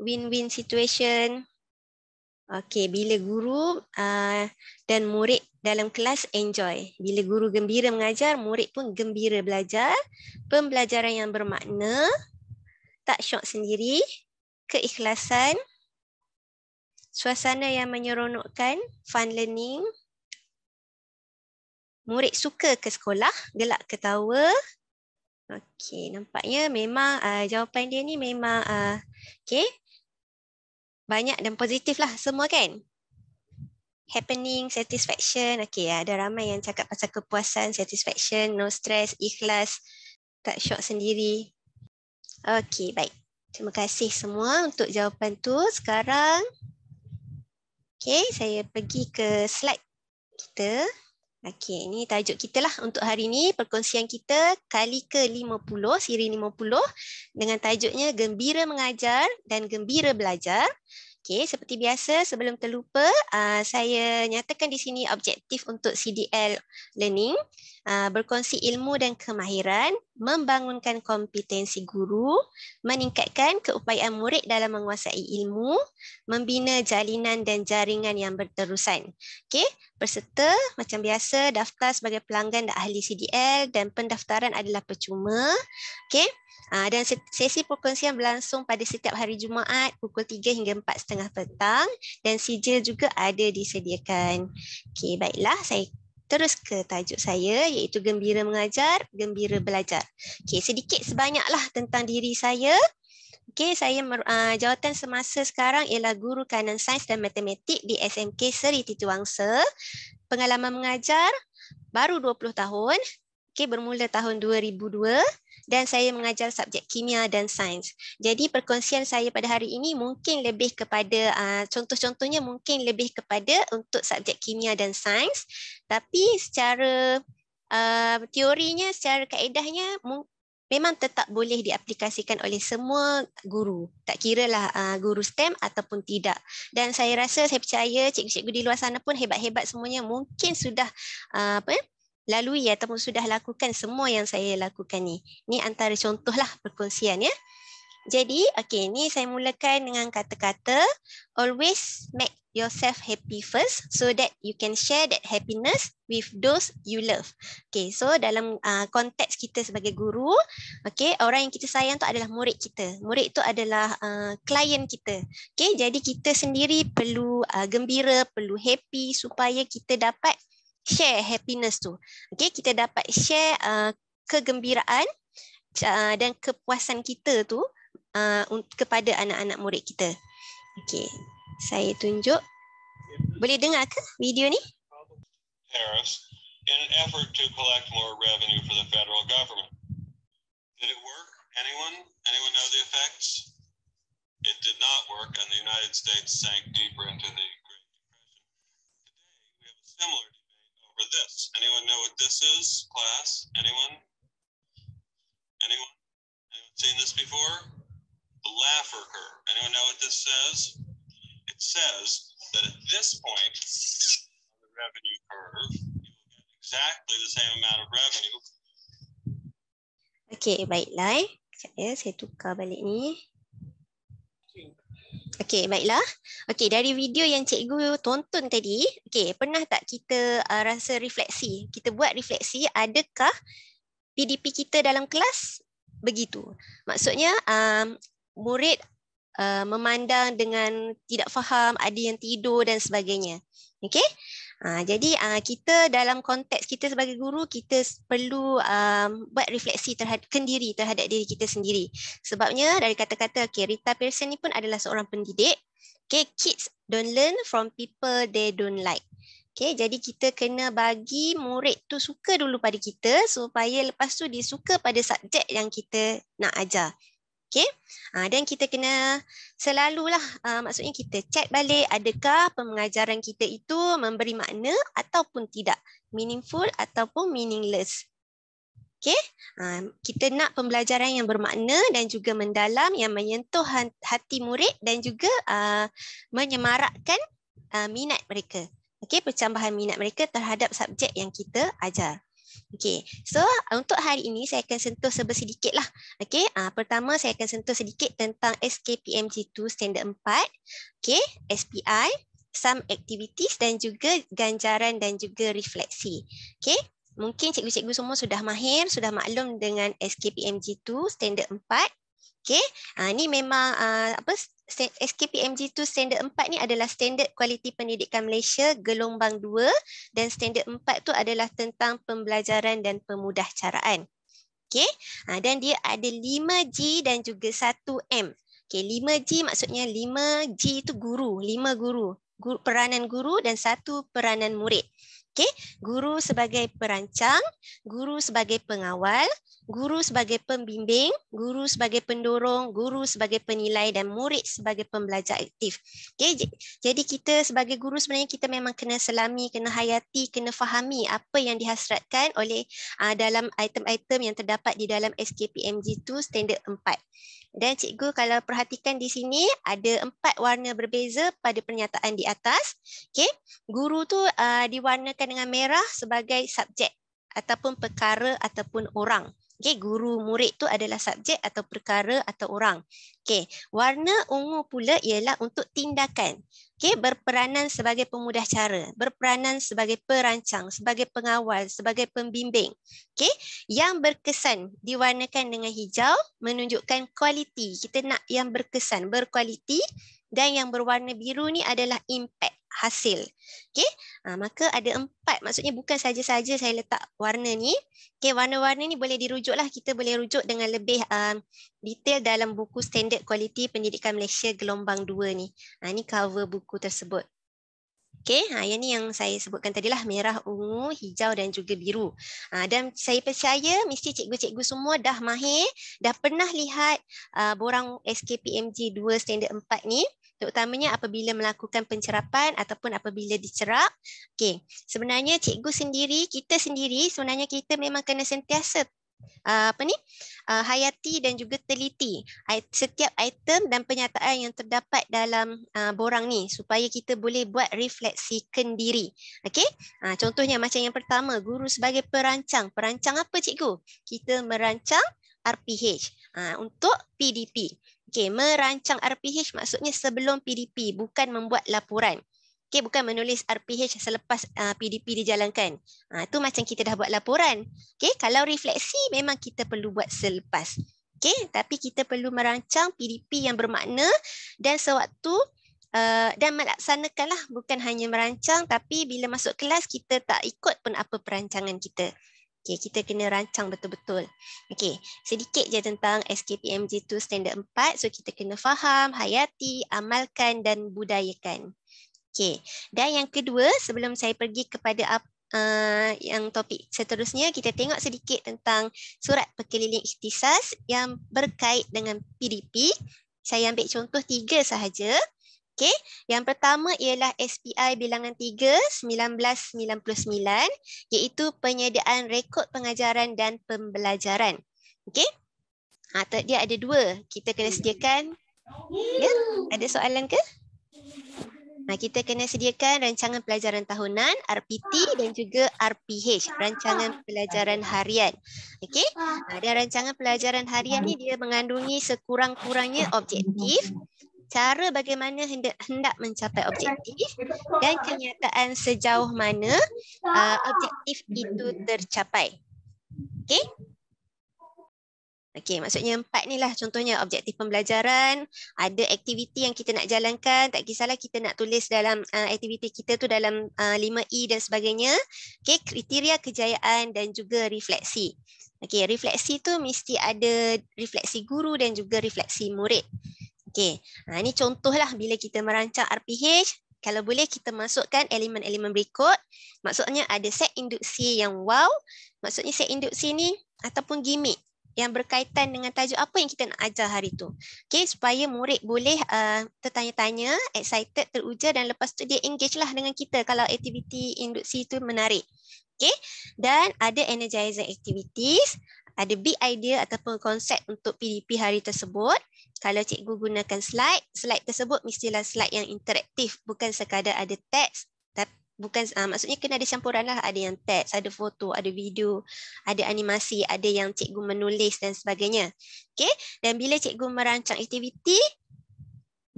Win-win situation. Okay, bila guru uh, dan murid dalam kelas enjoy. Bila guru gembira mengajar, murid pun gembira belajar. Pembelajaran yang bermakna, tak syok sendiri, keikhlasan, suasana yang menyeronokkan, fun learning, Murid suka ke sekolah? Gelak ketawa? Okey, nampaknya memang uh, jawapan dia ni memang uh, ah, okay. banyak dan positif lah semua kan? Happening, satisfaction, Okey ya, ah, ada ramai yang cakap pasal kepuasan, satisfaction, no stress, ikhlas, tak shock sendiri. Okey, baik. Terima kasih semua untuk jawapan tu. Sekarang, okay, saya pergi ke slide kita. Okey, ini tajuk kita lah untuk hari ini. Perkongsian kita kali ke-50, siri 50 dengan tajuknya Gembira Mengajar dan Gembira Belajar. Okey, seperti biasa sebelum terlupa, ah, saya nyatakan di sini objektif untuk CDL Learning. Uh, berkongsi ilmu dan kemahiran, membangunkan kompetensi guru, meningkatkan keupayaan murid dalam menguasai ilmu, membina jalinan dan jaringan yang berterusan. Okey, peserta macam biasa daftar sebagai pelanggan dan ahli CDL dan pendaftaran adalah percuma. Okey. Uh, dan sesi perkongsian berlangsung pada setiap hari Jumaat pukul 3 hingga setengah petang dan sijil juga ada disediakan. Okey, baiklah. Saya terus ke tajuk saya iaitu gembira mengajar, gembira belajar. Okey, sedikit sebanyaklah tentang diri saya. Okey, saya uh, jawatan semasa sekarang ialah guru kanan sains dan matematik di SMK Seri Titi Wangsa. Pengalaman mengajar baru 20 tahun. Okey, bermula tahun 2002 dan saya mengajar subjek kimia dan sains. Jadi perkongsian saya pada hari ini mungkin lebih kepada ah, contoh-contohnya mungkin lebih kepada untuk subjek kimia dan sains tapi secara ah, teorinya secara kaedahnya mungkin memang tetap boleh diaplikasikan oleh semua guru. Tak kira lah ah, guru STEM ataupun tidak. Dan saya rasa, saya percaya cikgu-cikgu di luar sana pun hebat-hebat semuanya mungkin sudah apa, eh, lalui ya, ataupun sudah lakukan semua yang saya lakukan ni. Ni antara contohlah perkongsian ya. Jadi, okey, ni saya mulakan dengan kata-kata always make yourself happy first so that you can share that happiness with those you love. Okay, so dalam uh, konteks kita sebagai guru, okay, orang yang kita sayang tu adalah murid kita. Murid tu adalah ah, klien uh, kita. Okay, jadi kita sendiri perlu uh, gembira, perlu happy supaya kita dapat share happiness tu. Okay, kita dapat share uh, kegembiraan uh, dan kepuasan kita tu uh, kepada anak-anak murid kita. Okay, saya tunjuk. Boleh dengar ke video ni? Paris, in an effort to collect more revenue for the federal government. Did it work? Anyone? Anyone know the effects? It did not work, and the United States sank deeper into the we have a similar For this. Anyone know what this is, class? Anyone? Anyone? Anyone seen this before? The Laffer curve. Anyone know what this says? It says that at this point on the revenue curve, you will get exactly the same amount of revenue. Okay, baiklah. Eh. Eh, saya tukar balik ni. Okey, baiklah. Okey, dari video yang cikgu tonton tadi, okey, pernah tak kita uh, rasa refleksi? Kita buat refleksi, adakah PDP kita dalam kelas begitu? Maksudnya, um, murid uh, memandang dengan tidak faham, ada yang tidur dan sebagainya. Okey? Ha, jadi uh, kita dalam konteks kita sebagai guru kita perlu um, buat refleksi terhad kendiri terhadap diri kita sendiri. Sebabnya dari kata-kata okay, Rita Pearson ni pun adalah seorang pendidik. Okay, kids don't learn from people they don't like. Okay, jadi kita kena bagi murid tu suka dulu pada kita supaya lepas tu dia suka pada subjek yang kita nak ajar. Okay. Ha, ah, dan kita kena selalulah ha, maksudnya kita check balik adakah pengajaran kita itu memberi makna ataupun tidak. Meaningful ataupun meaningless. Okay. Ha, ah, kita nak pembelajaran yang bermakna dan juga mendalam yang menyentuh hati murid dan juga ha, menyemarakkan ha, minat mereka. Okay, percambahan minat mereka terhadap subjek yang kita ajar. Okay, so untuk hari ini saya akan sentuh sedikit lah. Okay, uh, ah, pertama saya akan sentuh sedikit tentang SKPMG2 standard 4. Okay, SPI, some activities dan juga ganjaran dan juga refleksi. Okay, mungkin cikgu-cikgu semua sudah mahir, sudah maklum dengan SKPMG2 standard 4. Okay, ha, ah, ni memang uh, apa SKPMG2 standard 4 ni adalah standard kualiti pendidikan Malaysia gelombang 2 dan standard 4 tu adalah tentang pembelajaran dan pemudahcaraan. Okay, ha, ah, dan dia ada 5G dan juga 1M. Okay, 5G maksudnya 5G itu guru, 5 guru, guru peranan guru dan satu peranan murid. Okay, guru sebagai perancang, guru sebagai pengawal, guru sebagai pembimbing, guru sebagai pendorong, guru sebagai penilai dan murid sebagai pembelajar aktif. Okay, jadi kita sebagai guru sebenarnya kita memang kena selami, kena hayati, kena fahami apa yang dihasratkan oleh uh, dalam item-item yang terdapat di dalam SKPMG 2 standard 4. Dan cikgu kalau perhatikan di sini ada empat warna berbeza pada pernyataan di atas. Okey, guru tu uh, diwarnakan dengan merah sebagai subjek ataupun perkara ataupun orang. Okay, guru murid tu adalah subjek atau perkara atau orang. Okay, warna ungu pula ialah untuk tindakan. Okay, berperanan sebagai pemudah cara, berperanan sebagai perancang, sebagai pengawal, sebagai pembimbing. Okay, yang berkesan diwarnakan dengan hijau menunjukkan kualiti. Kita nak yang berkesan, berkualiti dan yang berwarna biru ni adalah impact hasil. Okey. Ha, maka ada empat. Maksudnya bukan saja-saja saya letak warna ni. Okey, warna-warna ni boleh dirujuklah. Kita boleh rujuk dengan lebih um, detail dalam buku Standard Quality Pendidikan Malaysia gelombang 2 ni. Ha, ni cover buku tersebut. Okey, ha, yang ni yang saya sebutkan tadi lah merah, ungu, hijau dan juga biru. Ha, dan saya percaya mesti cikgu-cikgu semua dah mahir, dah pernah lihat uh, borang SKPMG 2 standard 4 ni terutamanya apabila melakukan pencerapan ataupun apabila dicerap. Okey, sebenarnya cikgu sendiri, kita sendiri sebenarnya kita memang kena sentiasa ah, apa ni ah, hayati dan juga teliti setiap item dan pernyataan yang terdapat dalam ah, borang ni supaya kita boleh buat refleksi kendiri okey contohnya macam yang pertama guru sebagai perancang perancang apa cikgu kita merancang RPH untuk PDP Okay, merancang RPH maksudnya sebelum PDP, bukan membuat laporan. Okay, bukan menulis RPH selepas uh, ah, PDP dijalankan. Ha, ah, itu macam kita dah buat laporan. Okay, kalau refleksi memang kita perlu buat selepas. Okay, tapi kita perlu merancang PDP yang bermakna dan sewaktu uh, dan melaksanakanlah bukan hanya merancang tapi bila masuk kelas kita tak ikut pun apa perancangan kita. Okay, kita kena rancang betul-betul. Okey, sedikit je tentang SKPMG itu standard 4. So, kita kena faham, hayati, amalkan dan budayakan. Okey, dan yang kedua sebelum saya pergi kepada apa Uh, yang topik seterusnya kita tengok sedikit tentang surat perkeliling ikhtisas yang berkait dengan PDP. Saya ambil contoh tiga sahaja. Okey, yang pertama ialah SPI bilangan 3 1999 iaitu penyediaan rekod pengajaran dan pembelajaran. Okey? Ha dia ada dua. Kita kena sediakan Ya, ada soalan ke? Nah, ha, kita kena sediakan rancangan pelajaran tahunan RPT dan juga RPH, rancangan pelajaran harian. Okey? Ha, nah, rancangan pelajaran harian ni dia mengandungi sekurang-kurangnya objektif cara bagaimana hendak hendak mencapai objektif dan kenyataan sejauh mana uh, objektif itu tercapai. Okay, okay, maksudnya empat ni lah contohnya objektif pembelajaran, ada aktiviti yang kita nak jalankan, tak kisahlah kita nak tulis dalam uh, aktiviti kita tu dalam uh, 5E dan sebagainya. Okay, kriteria kejayaan dan juga refleksi. Okay, refleksi tu mesti ada refleksi guru dan juga refleksi murid. Okay, ha, ini contohlah bila kita merancang RPH, kalau boleh kita masukkan elemen-elemen berikut. Maksudnya ada set induksi yang wow, maksudnya set induksi ni ataupun gimmick yang berkaitan dengan tajuk apa yang kita nak ajar hari tu. Okey, supaya murid boleh uh, tertanya-tanya, excited, teruja dan lepas tu dia engage lah dengan kita kalau aktiviti induksi itu menarik. Okey, dan ada energizing activities, ada big idea ataupun konsep untuk PDP hari tersebut kalau cikgu gunakan slide, slide tersebut mestilah slide yang interaktif, bukan sekadar ada teks, bukan uh, maksudnya kena ada campuran lah, ada yang teks, ada foto, ada video, ada animasi, ada yang cikgu menulis dan sebagainya. Okay? Dan bila cikgu merancang aktiviti,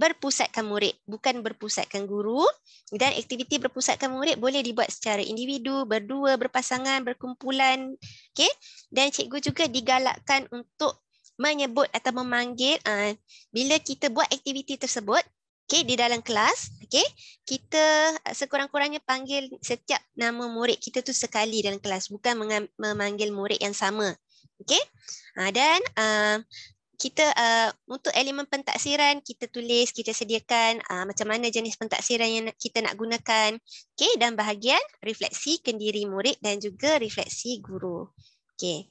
berpusatkan murid, bukan berpusatkan guru. Dan aktiviti berpusatkan murid boleh dibuat secara individu, berdua, berpasangan, berkumpulan. Okay? Dan cikgu juga digalakkan untuk menyebut atau memanggil uh, bila kita buat aktiviti tersebut okay, di dalam kelas. Okay, kita uh, sekurang-kurangnya panggil setiap nama murid kita tu sekali dalam kelas. Bukan memanggil murid yang sama. Okay? Uh, dan uh, kita uh, untuk elemen pentaksiran, kita tulis, kita sediakan uh, macam mana jenis pentaksiran yang kita nak gunakan. Okay? Dan bahagian refleksi kendiri murid dan juga refleksi guru. Okay.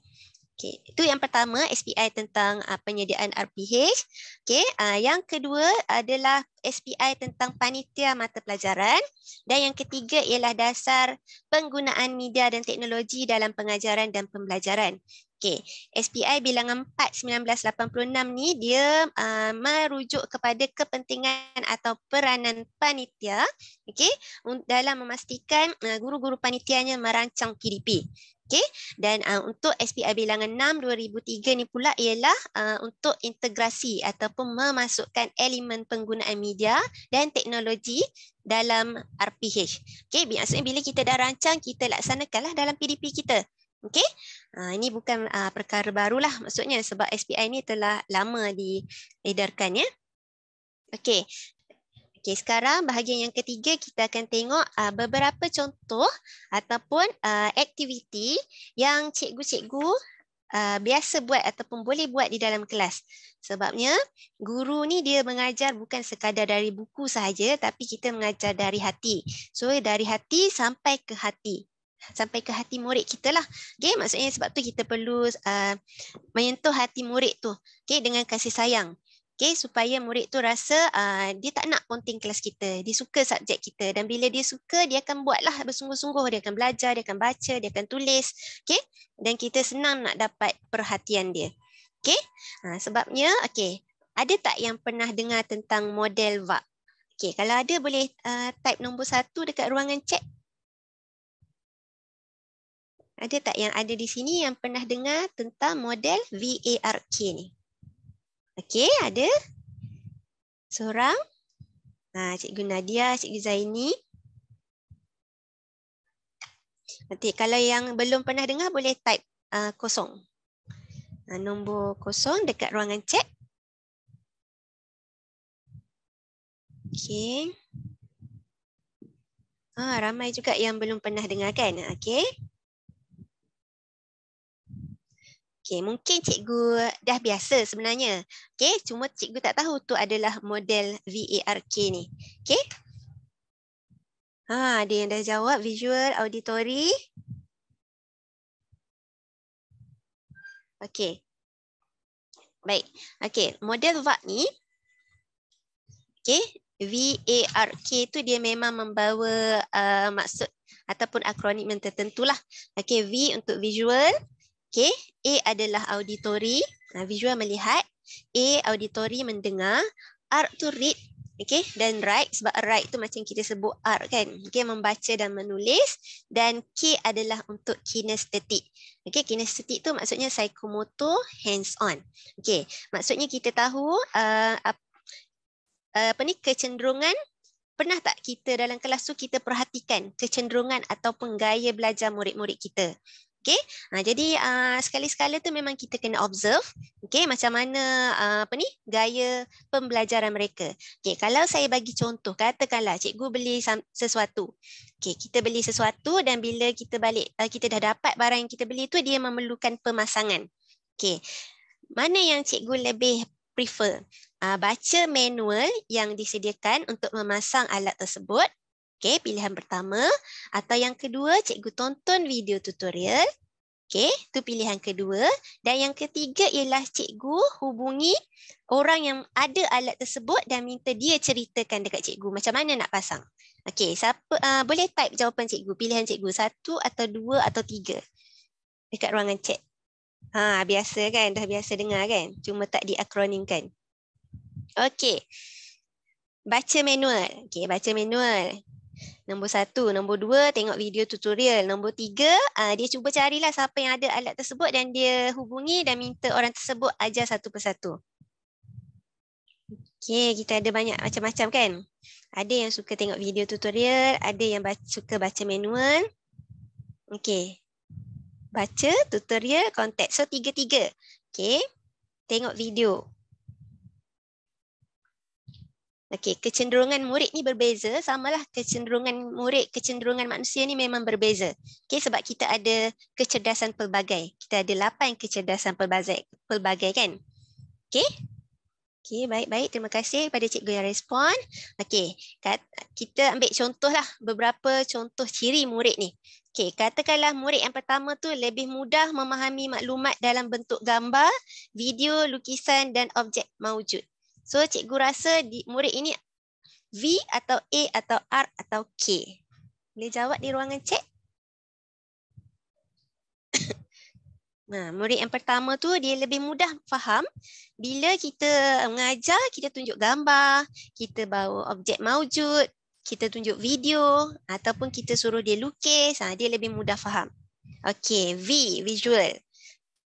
Okey, itu yang pertama SPI tentang uh, penyediaan RPH. Okey, uh, yang kedua adalah SPI tentang panitia mata pelajaran dan yang ketiga ialah dasar penggunaan media dan teknologi dalam pengajaran dan pembelajaran. Okey, SPI bilangan 4 1986 ni dia uh, merujuk kepada kepentingan atau peranan panitia okey dalam memastikan uh, guru-guru uh, panitianya merancang PDP. Okey, dan uh, untuk SPI bilangan 6 2003 ni pula ialah uh, untuk integrasi ataupun memasukkan elemen penggunaan media dan teknologi dalam RPH. Okey, maksudnya bila kita dah rancang, kita laksanakanlah dalam PDP kita. Okey. Ha, ini bukan uh, perkara barulah maksudnya sebab SPI ni telah lama diedarkan ya. Okey. Okey, sekarang bahagian yang ketiga kita akan tengok uh, beberapa contoh ataupun uh, aktiviti yang cikgu-cikgu Uh, biasa buat ataupun boleh buat di dalam kelas sebabnya guru ni dia mengajar bukan sekadar dari buku sahaja tapi kita mengajar dari hati so dari hati sampai ke hati sampai ke hati murid kita lah. Okay, maksudnya sebab tu kita perlu uh, menyentuh hati murid tu okay, dengan kasih sayang. Okay, supaya murid tu rasa uh, dia tak nak ponting kelas kita. Dia suka subjek kita. Dan bila dia suka, dia akan buatlah bersungguh-sungguh. Dia akan belajar, dia akan baca, dia akan tulis. Okay? Dan kita senang nak dapat perhatian dia. Okay? Uh, sebabnya, okay, ada tak yang pernah dengar tentang model VAP? Okay, kalau ada boleh uh, type nombor satu dekat ruangan chat. Ada tak yang ada di sini yang pernah dengar tentang model VARK ni? Okey, ada? Seorang? Ha, Cikgu Nadia, Cikgu Zaini. Nanti kalau yang belum pernah dengar boleh type uh, kosong. Ha, nombor kosong dekat ruangan cek. Okey. Ha, ramai juga yang belum pernah dengar kan? Okey. Okay, mungkin cikgu dah biasa sebenarnya. Okay, cuma cikgu tak tahu tu adalah model VARK ni. Okay. Ha, ada yang dah jawab visual, auditory. Okay. Baik. Okay, model VARK ni. Okay, VARK tu dia memang membawa uh, maksud ataupun akronim yang tertentu lah. Okay, V untuk visual. Visual. Okay, A adalah auditory. Nah, visual melihat. A auditory mendengar. R to read. Okay, dan write. Sebab write tu macam kita sebut art kan. Okay, membaca dan menulis. Dan K adalah untuk kinestetik. Okay, kinestetik tu maksudnya psychomotor hands-on. Okay, maksudnya kita tahu uh, uh, apa ni kecenderungan Pernah tak kita dalam kelas tu kita perhatikan kecenderungan ataupun gaya belajar murid-murid kita? Okay, ha, ah, jadi uh, sekali-sekala tu memang kita kena observe okay, macam mana uh, apa ni gaya pembelajaran mereka. Okay, kalau saya bagi contoh, katakanlah cikgu beli sesuatu. Okay, kita beli sesuatu dan bila kita balik, uh, kita dah dapat barang yang kita beli tu, dia memerlukan pemasangan. Okay, mana yang cikgu lebih prefer? Uh, baca manual yang disediakan untuk memasang alat tersebut Okey, pilihan pertama atau yang kedua cikgu tonton video tutorial. Okey, tu pilihan kedua dan yang ketiga ialah cikgu hubungi orang yang ada alat tersebut dan minta dia ceritakan dekat cikgu macam mana nak pasang. Okey, siapa uh, boleh type jawapan cikgu, pilihan cikgu satu atau dua atau tiga dekat ruangan chat. Ha, biasa kan, dah biasa dengar kan? Cuma tak diakronimkan. Okey. Baca manual. Okey, baca manual. Nombor satu. Nombor dua, tengok video tutorial. Nombor tiga, uh, dia cuba carilah siapa yang ada alat tersebut dan dia hubungi dan minta orang tersebut ajar satu persatu. Okay, kita ada banyak macam-macam kan? Ada yang suka tengok video tutorial, ada yang baca, suka baca manual. Okay. Baca, tutorial, contact. So, tiga-tiga. Okay. Tengok video. Okey, kecenderungan murid ni berbeza, samalah kecenderungan murid, kecenderungan manusia ni memang berbeza. Okey, sebab kita ada kecerdasan pelbagai. Kita ada lapan kecerdasan pelbagai, pelbagai kan? Okey? Okey, baik-baik. Terima kasih pada cikgu yang respon. Okey, kita ambil contohlah beberapa contoh ciri murid ni. Okey, katakanlah murid yang pertama tu lebih mudah memahami maklumat dalam bentuk gambar, video, lukisan dan objek maujud. So cikgu rasa di murid ini V atau A atau R atau K. Boleh jawab di ruangan cik? nah, murid yang pertama tu dia lebih mudah faham bila kita mengajar, kita tunjuk gambar, kita bawa objek maujud, kita tunjuk video ataupun kita suruh dia lukis, ha, dia lebih mudah faham. Okey, V visual.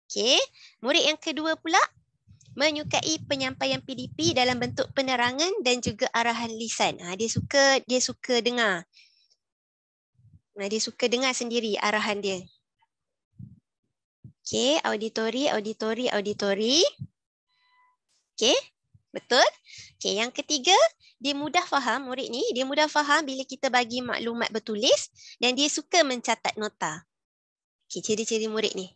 Okey, murid yang kedua pula menyukai penyampaian PDP dalam bentuk penerangan dan juga arahan lisan. Ha, dia suka dia suka dengar. Nah, ha, dia suka dengar sendiri arahan dia. Okey, auditori, auditori, auditori. Okey, betul? Okey, yang ketiga, dia mudah faham murid ni, dia mudah faham bila kita bagi maklumat bertulis dan dia suka mencatat nota. Okey, ciri-ciri murid ni.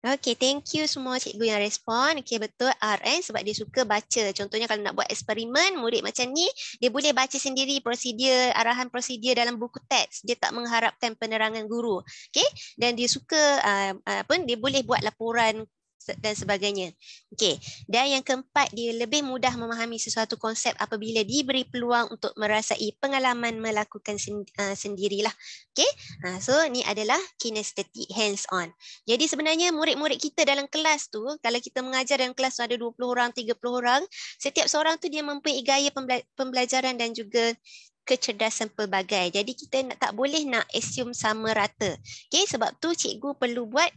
Okay, thank you semua cikgu yang respon. Okay, betul RN sebab dia suka baca. Contohnya kalau nak buat eksperimen, murid macam ni, dia boleh baca sendiri prosedur, arahan prosedur dalam buku teks. Dia tak mengharapkan penerangan guru. Okay, dan dia suka, uh, ah, ah, pun dia boleh buat laporan dan sebagainya. Okey. Dan yang keempat dia lebih mudah memahami sesuatu konsep apabila diberi peluang untuk merasai pengalaman melakukan uh, sendirilah. Okey. Uh, so ni adalah kinesthetic hands on. Jadi sebenarnya murid-murid kita dalam kelas tu kalau kita mengajar dalam kelas tu ada 20 orang, 30 orang, setiap seorang tu dia mempunyai gaya pembelajaran dan juga kecerdasan pelbagai. Jadi kita tak boleh nak assume sama rata. Okey, sebab tu cikgu perlu buat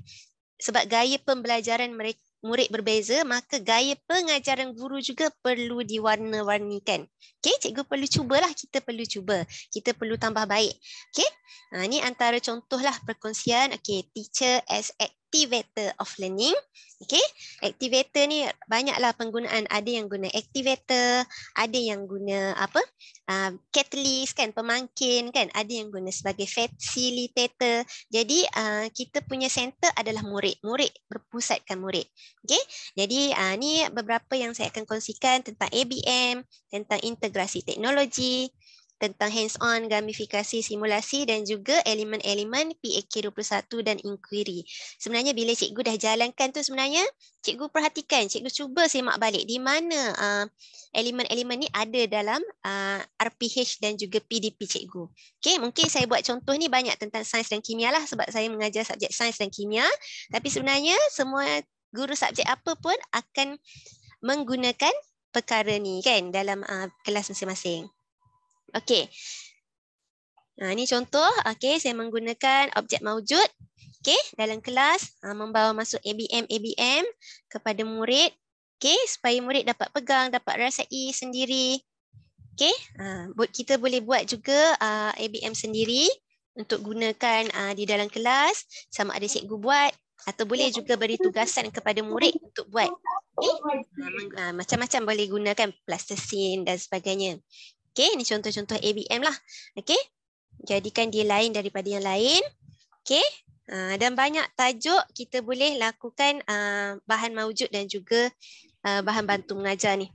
sebab gaya pembelajaran mereka murid berbeza, maka gaya pengajaran guru juga perlu diwarna-warnikan. Okey, cikgu perlu cubalah, kita perlu cuba. Kita perlu tambah baik. Okey, ha, ini antara contohlah perkongsian. Okey, teacher as at activator of learning. Okay, activator ni banyaklah penggunaan. Ada yang guna activator, ada yang guna apa? Uh, catalyst kan, pemangkin kan, ada yang guna sebagai facilitator. Jadi uh, kita punya center adalah murid, murid berpusatkan murid. Okay, jadi uh, ni beberapa yang saya akan kongsikan tentang ABM, tentang integrasi teknologi, tentang hands-on gamifikasi simulasi dan juga elemen-elemen PAK 21 dan inquiry. Sebenarnya bila cikgu dah jalankan tu sebenarnya cikgu perhatikan, cikgu cuba semak balik di mana uh, elemen-elemen ni ada dalam uh, RPH dan juga PDP cikgu. Okay, mungkin saya buat contoh ni banyak tentang sains dan kimia lah sebab saya mengajar subjek sains dan kimia. Tapi sebenarnya semua guru subjek apa pun akan menggunakan perkara ni kan dalam uh, kelas masing-masing. Okey. nah ha, ini contoh. Okey, saya menggunakan objek mawujud. Okey, dalam kelas ha, membawa masuk ABM-ABM kepada murid. Okey, supaya murid dapat pegang, dapat rasai sendiri. Okey, uh, kita boleh buat juga uh, ABM sendiri untuk gunakan uh, di dalam kelas sama ada cikgu buat atau boleh juga beri tugasan kepada murid untuk buat. Okay. Uh, Macam-macam boleh gunakan plastisin dan sebagainya. Okay, ini contoh-contoh ABM lah. Okay, jadikan dia lain daripada yang lain. Okay, uh, ah, dan banyak tajuk kita boleh lakukan uh, bahan mawujud dan juga uh, bahan bantu mengajar ni.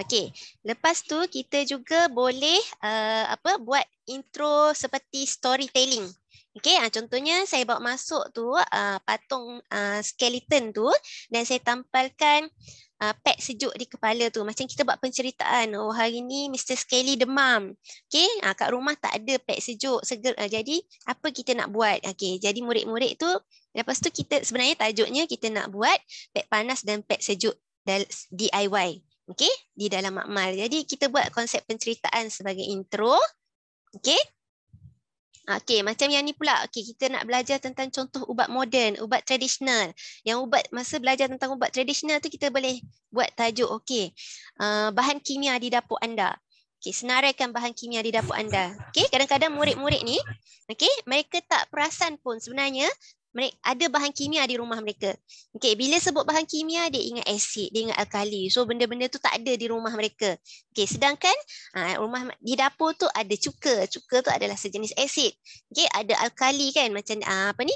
Okay, lepas tu kita juga boleh uh, apa buat intro seperti storytelling. Okay, uh, contohnya saya bawa masuk tu uh, patung uh, skeleton tu dan saya tampalkan uh, pet sejuk di kepala tu. Macam kita buat penceritaan, oh hari ni Mr. Skelly demam. Okay, uh, kat rumah tak ada pet sejuk. Seger, uh, jadi apa kita nak buat? Okay, jadi murid-murid tu, lepas tu kita sebenarnya tajuknya kita nak buat pet panas dan pet sejuk DIY. Okay, di dalam makmal. Jadi kita buat konsep penceritaan sebagai intro. Okay, Okey, macam yang ni pula. Okey, kita nak belajar tentang contoh ubat moden, ubat tradisional. Yang ubat masa belajar tentang ubat tradisional tu kita boleh buat tajuk. Okey, uh, bahan kimia di dapur anda. Okey, senaraikan bahan kimia di dapur anda. Okey, kadang-kadang murid-murid ni, okey, mereka tak perasan pun sebenarnya mereka ada bahan kimia di rumah mereka. Okey, bila sebut bahan kimia dia ingat asid, dia ingat alkali. So benda-benda tu tak ada di rumah mereka. Okey, sedangkan uh, rumah di dapur tu ada cuka. Cuka tu adalah sejenis asid. Okey, ada alkali kan macam uh, apa ni?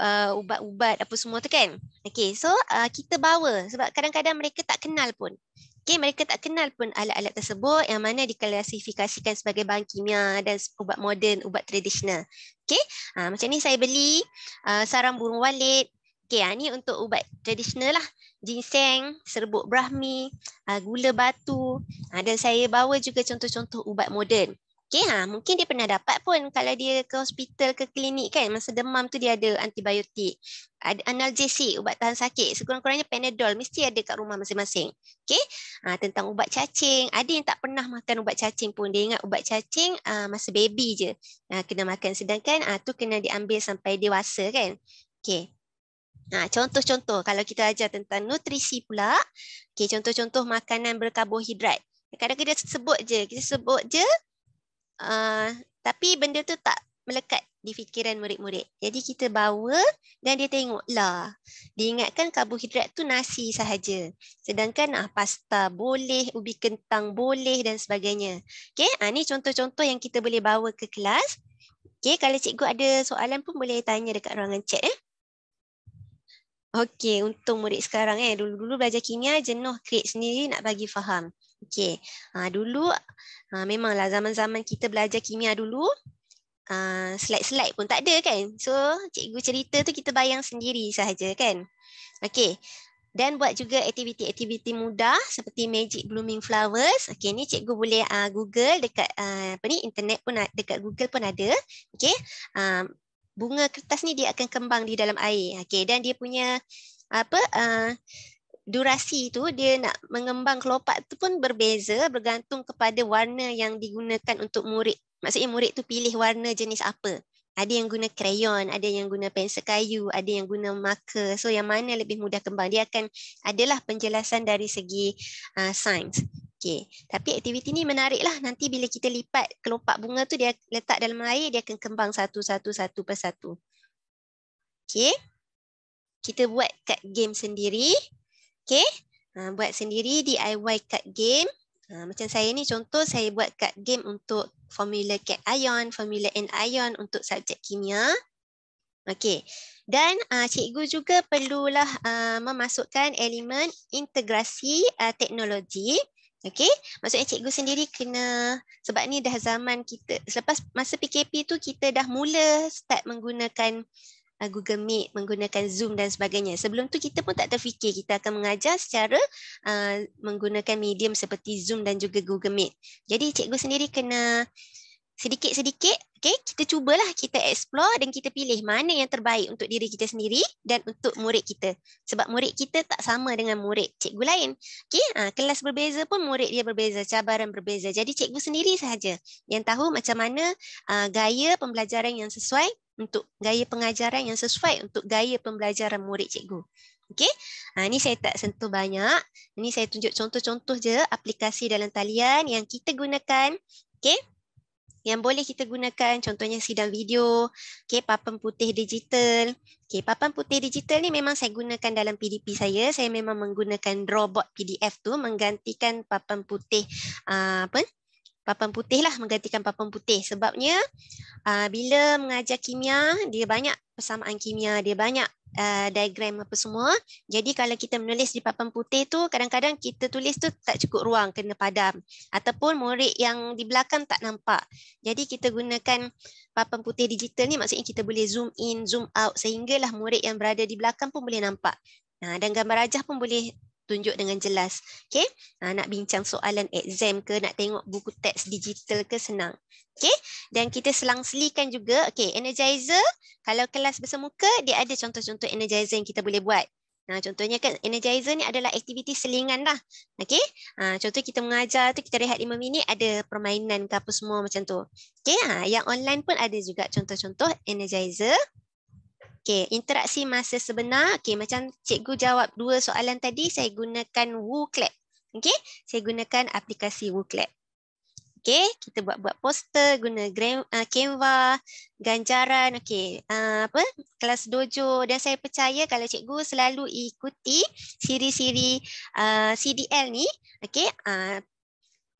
uh, ubat-ubat apa semua tu kan. Okay, so uh, kita bawa sebab kadang-kadang mereka tak kenal pun. Okay, mereka tak kenal pun alat-alat tersebut yang mana diklasifikasikan sebagai bahan kimia dan ubat moden, ubat tradisional. Okay, uh, macam ni saya beli uh, sarang burung walid. Okay, uh, ni untuk ubat tradisional lah. Ginseng, serbuk brahmi, uh, gula batu uh, dan saya bawa juga contoh-contoh ubat moden. Okay, ha, lah. mungkin dia pernah dapat pun kalau dia ke hospital ke klinik kan masa demam tu dia ada antibiotik, ada analgesik, ubat tahan sakit, sekurang-kurangnya Panadol mesti ada kat rumah masing-masing. Okay, ha, tentang ubat cacing, ada yang tak pernah makan ubat cacing pun dia ingat ubat cacing uh, masa baby je uh, kena makan sedangkan uh, tu kena diambil sampai dewasa kan. Okay. Nah, contoh-contoh kalau kita ajar tentang nutrisi pula, okay, contoh-contoh makanan berkarbohidrat. Kadang-kadang kita sebut je, kita sebut je Ah, tapi benda tu tak melekat di fikiran murid-murid. Jadi kita bawa dan dia tengok lah. Dia ingatkan karbohidrat tu nasi sahaja. Sedangkan ah, pasta boleh, ubi kentang boleh dan sebagainya. Okay, ah, ni contoh-contoh yang kita boleh bawa ke kelas. Okay, kalau cikgu ada soalan pun boleh tanya dekat ruangan chat eh. Okay, untuk murid sekarang eh. Dulu-dulu belajar kimia, jenuh create sendiri nak bagi faham. Okey, ha, dulu ha, memanglah zaman-zaman kita belajar kimia dulu ah, slide-slide pun tak ada kan. So cikgu cerita tu kita bayang sendiri sahaja kan. Okey, dan buat juga aktiviti-aktiviti mudah seperti magic blooming flowers. Okey, ni cikgu boleh uh, google dekat uh, apa ni internet pun dekat google pun ada. Okey, uh, bunga kertas ni dia akan kembang di dalam air. Okey, dan dia punya apa uh, durasi itu dia nak mengembang kelopak tu pun berbeza bergantung kepada warna yang digunakan untuk murid. Maksudnya murid tu pilih warna jenis apa. Ada yang guna krayon, ada yang guna pensel kayu, ada yang guna marker. So yang mana lebih mudah kembang. Dia akan adalah penjelasan dari segi uh, sains. Okay. Tapi aktiviti ni menarik lah. Nanti bila kita lipat kelopak bunga tu, dia letak dalam air, dia akan kembang satu-satu, satu per satu. Okay. Kita buat kat game sendiri. Okay. Ha, ah, buat sendiri DIY card game. Ha, macam saya ni contoh saya buat card game untuk formula cation, formula N anion untuk subjek kimia. Okay. Dan uh, cikgu juga perlulah uh, memasukkan elemen integrasi uh, teknologi. Okay. Maksudnya cikgu sendiri kena sebab ni dah zaman kita. Selepas masa PKP tu kita dah mula start menggunakan uh, Google Meet menggunakan Zoom dan sebagainya. Sebelum tu kita pun tak terfikir kita akan mengajar secara uh, menggunakan medium seperti Zoom dan juga Google Meet. Jadi cikgu sendiri kena sedikit-sedikit okay, kita cubalah kita explore dan kita pilih mana yang terbaik untuk diri kita sendiri dan untuk murid kita. Sebab murid kita tak sama dengan murid cikgu lain. Okay, uh, kelas berbeza pun murid dia berbeza, cabaran berbeza. Jadi cikgu sendiri sahaja yang tahu macam mana uh, gaya pembelajaran yang sesuai untuk gaya pengajaran yang sesuai untuk gaya pembelajaran murid cikgu. Okey. Ha, ah, ini saya tak sentuh banyak. Ini saya tunjuk contoh-contoh je aplikasi dalam talian yang kita gunakan. Okey. Yang boleh kita gunakan contohnya sidang video, okey? papan putih digital. okey? papan putih digital ni memang saya gunakan dalam PDP saya. Saya memang menggunakan robot PDF tu menggantikan papan putih uh, apa, papan putih lah menggantikan papan putih sebabnya uh, bila mengajar kimia dia banyak persamaan kimia dia banyak uh, diagram apa semua jadi kalau kita menulis di papan putih tu kadang-kadang kita tulis tu tak cukup ruang kena padam ataupun murid yang di belakang tak nampak jadi kita gunakan papan putih digital ni maksudnya kita boleh zoom in zoom out sehinggalah murid yang berada di belakang pun boleh nampak nah dan gambar rajah pun boleh tunjuk dengan jelas. Okay? Ha, nak bincang soalan exam ke, nak tengok buku teks digital ke, senang. Okay? Dan kita selang-selikan juga, okay, energizer, kalau kelas bersemuka, dia ada contoh-contoh energizer yang kita boleh buat. Ha, contohnya kan energizer ni adalah aktiviti selingan lah. Okay? Ha, contoh kita mengajar tu, kita rehat 5 minit, ada permainan ke apa semua macam tu. Okay? Ha, yang online pun ada juga contoh-contoh energizer. Okay, interaksi masa sebenar. Okay, macam cikgu jawab dua soalan tadi, saya gunakan WooClap. Okay, saya gunakan aplikasi WooClap. Okay, kita buat-buat poster, guna uh, Canva, ganjaran, okay, uh, apa, kelas dojo. Dan saya percaya kalau cikgu selalu ikuti siri-siri uh, CDL ni, okay, uh,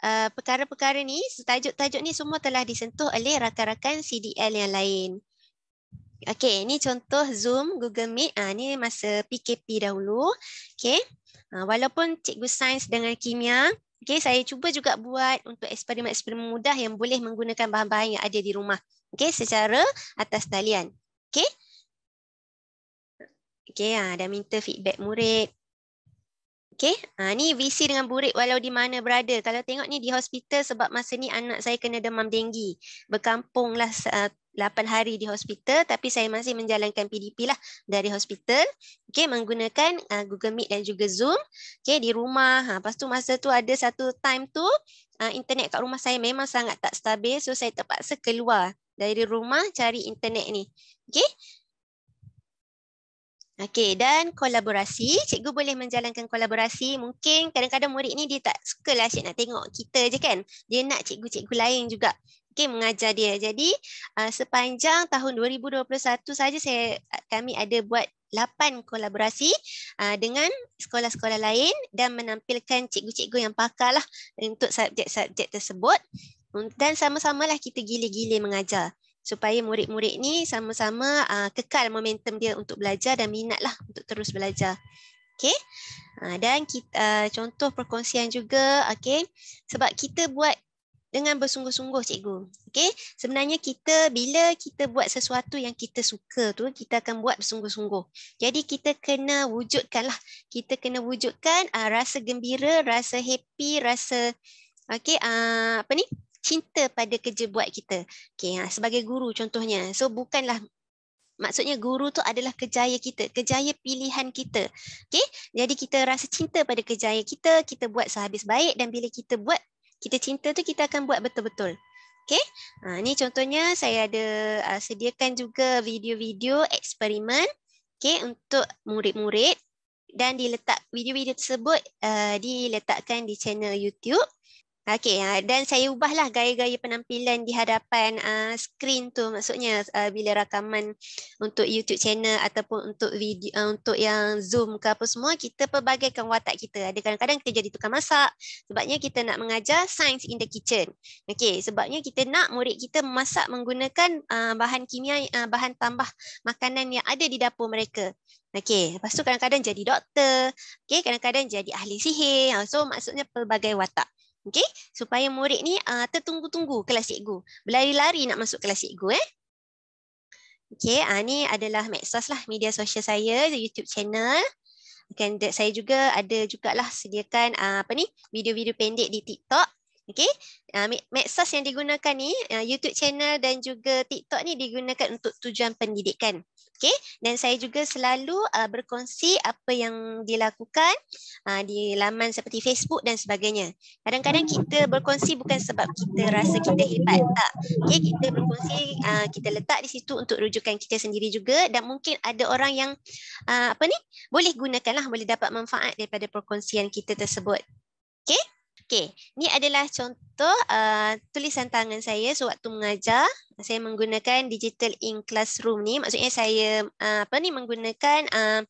uh, perkara-perkara uh, ni, tajuk-tajuk ni semua telah disentuh oleh rakan-rakan CDL yang lain. Okay, ni contoh Zoom, Google Meet. Ah, ni masa PKP dahulu. Okay, ha, ah, walaupun cikgu sains dengan kimia, okay, saya cuba juga buat untuk eksperimen-eksperimen mudah yang boleh menggunakan bahan-bahan yang ada di rumah. Okay, secara atas talian. Okay. Okay, ha, ah, dah minta feedback murid. Okay, ha, ah, ni VC dengan burik walau di mana berada. Kalau tengok ni di hospital sebab masa ni anak saya kena demam denggi. Berkampung lah uh, ah, 8 hari di hospital tapi saya masih menjalankan PDP lah dari hospital. Okay, menggunakan uh, Google Meet dan juga Zoom. Okay, di rumah. Ha, lepas tu masa tu ada satu time tu uh, internet kat rumah saya memang sangat tak stabil. So, saya terpaksa keluar dari rumah cari internet ni. Okay, Okey dan kolaborasi, cikgu boleh menjalankan kolaborasi. Mungkin kadang-kadang murid ni dia tak suka lah cik nak tengok kita je kan. Dia nak cikgu-cikgu lain juga okay, mengajar dia. Jadi uh, sepanjang tahun 2021 saja saya ah, kami ada buat 8 kolaborasi uh, dengan sekolah-sekolah lain dan menampilkan cikgu-cikgu yang pakarlah untuk subjek-subjek tersebut. Dan sama-samalah kita gila-gila mengajar supaya murid-murid ni sama-sama uh, kekal momentum dia untuk belajar dan minatlah untuk terus belajar. Okay. Uh, ah, dan kita, uh, contoh perkongsian juga, okay. sebab kita buat dengan bersungguh-sungguh cikgu. Okay. Sebenarnya kita bila kita buat sesuatu yang kita suka tu, kita akan buat bersungguh-sungguh. Jadi kita kena wujudkan lah. Kita kena wujudkan uh, rasa gembira, rasa happy, rasa okay, uh, apa ni? cinta pada kerja buat kita. Okay, ha, sebagai guru contohnya. So bukanlah maksudnya guru tu adalah kejaya kita, kejaya pilihan kita. Okay, jadi kita rasa cinta pada kejaya kita, kita buat sehabis baik dan bila kita buat kita cinta tu kita akan buat betul-betul. Okay, ha, ni contohnya saya ada uh, sediakan juga video-video eksperimen okay, untuk murid-murid dan diletak video-video tersebut uh, diletakkan di channel YouTube. Okey, ah, dan saya ubahlah gaya-gaya penampilan di hadapan uh, ah, skrin tu maksudnya uh, bila rakaman untuk YouTube channel ataupun untuk video uh, untuk yang Zoom ke apa semua kita pelbagaikan watak kita. Ada kadang-kadang kita jadi tukang masak sebabnya kita nak mengajar science in the kitchen. Okey, sebabnya kita nak murid kita memasak menggunakan uh, bahan kimia uh, bahan tambah makanan yang ada di dapur mereka. Okey, lepas tu kadang-kadang jadi doktor, okey kadang-kadang jadi ahli sihir. So maksudnya pelbagai watak. Okay, supaya murid ni uh, tertunggu-tunggu kelas cikgu. Berlari-lari nak masuk kelas cikgu eh. Okey, uh, ni adalah medsos lah media sosial saya, YouTube channel. Okay, saya juga ada juga lah sediakan uh, apa ni? video-video pendek di TikTok. Okay, uh, ah, medsos yang digunakan ni, uh, YouTube channel dan juga TikTok ni digunakan untuk tujuan pendidikan. Okay, dan saya juga selalu uh, berkongsi apa yang dilakukan uh, di laman seperti Facebook dan sebagainya. Kadang-kadang kita berkongsi bukan sebab kita rasa kita hebat tak. Okay, kita berkongsi, uh, kita letak di situ untuk rujukan kita sendiri juga dan mungkin ada orang yang uh, apa ni boleh gunakanlah, boleh dapat manfaat daripada perkongsian kita tersebut. Okay. Okey, ni adalah contoh uh, tulisan tangan saya sewaktu mengajar. Saya menggunakan digital in classroom ni. Maksudnya saya uh, apa ni menggunakan uh,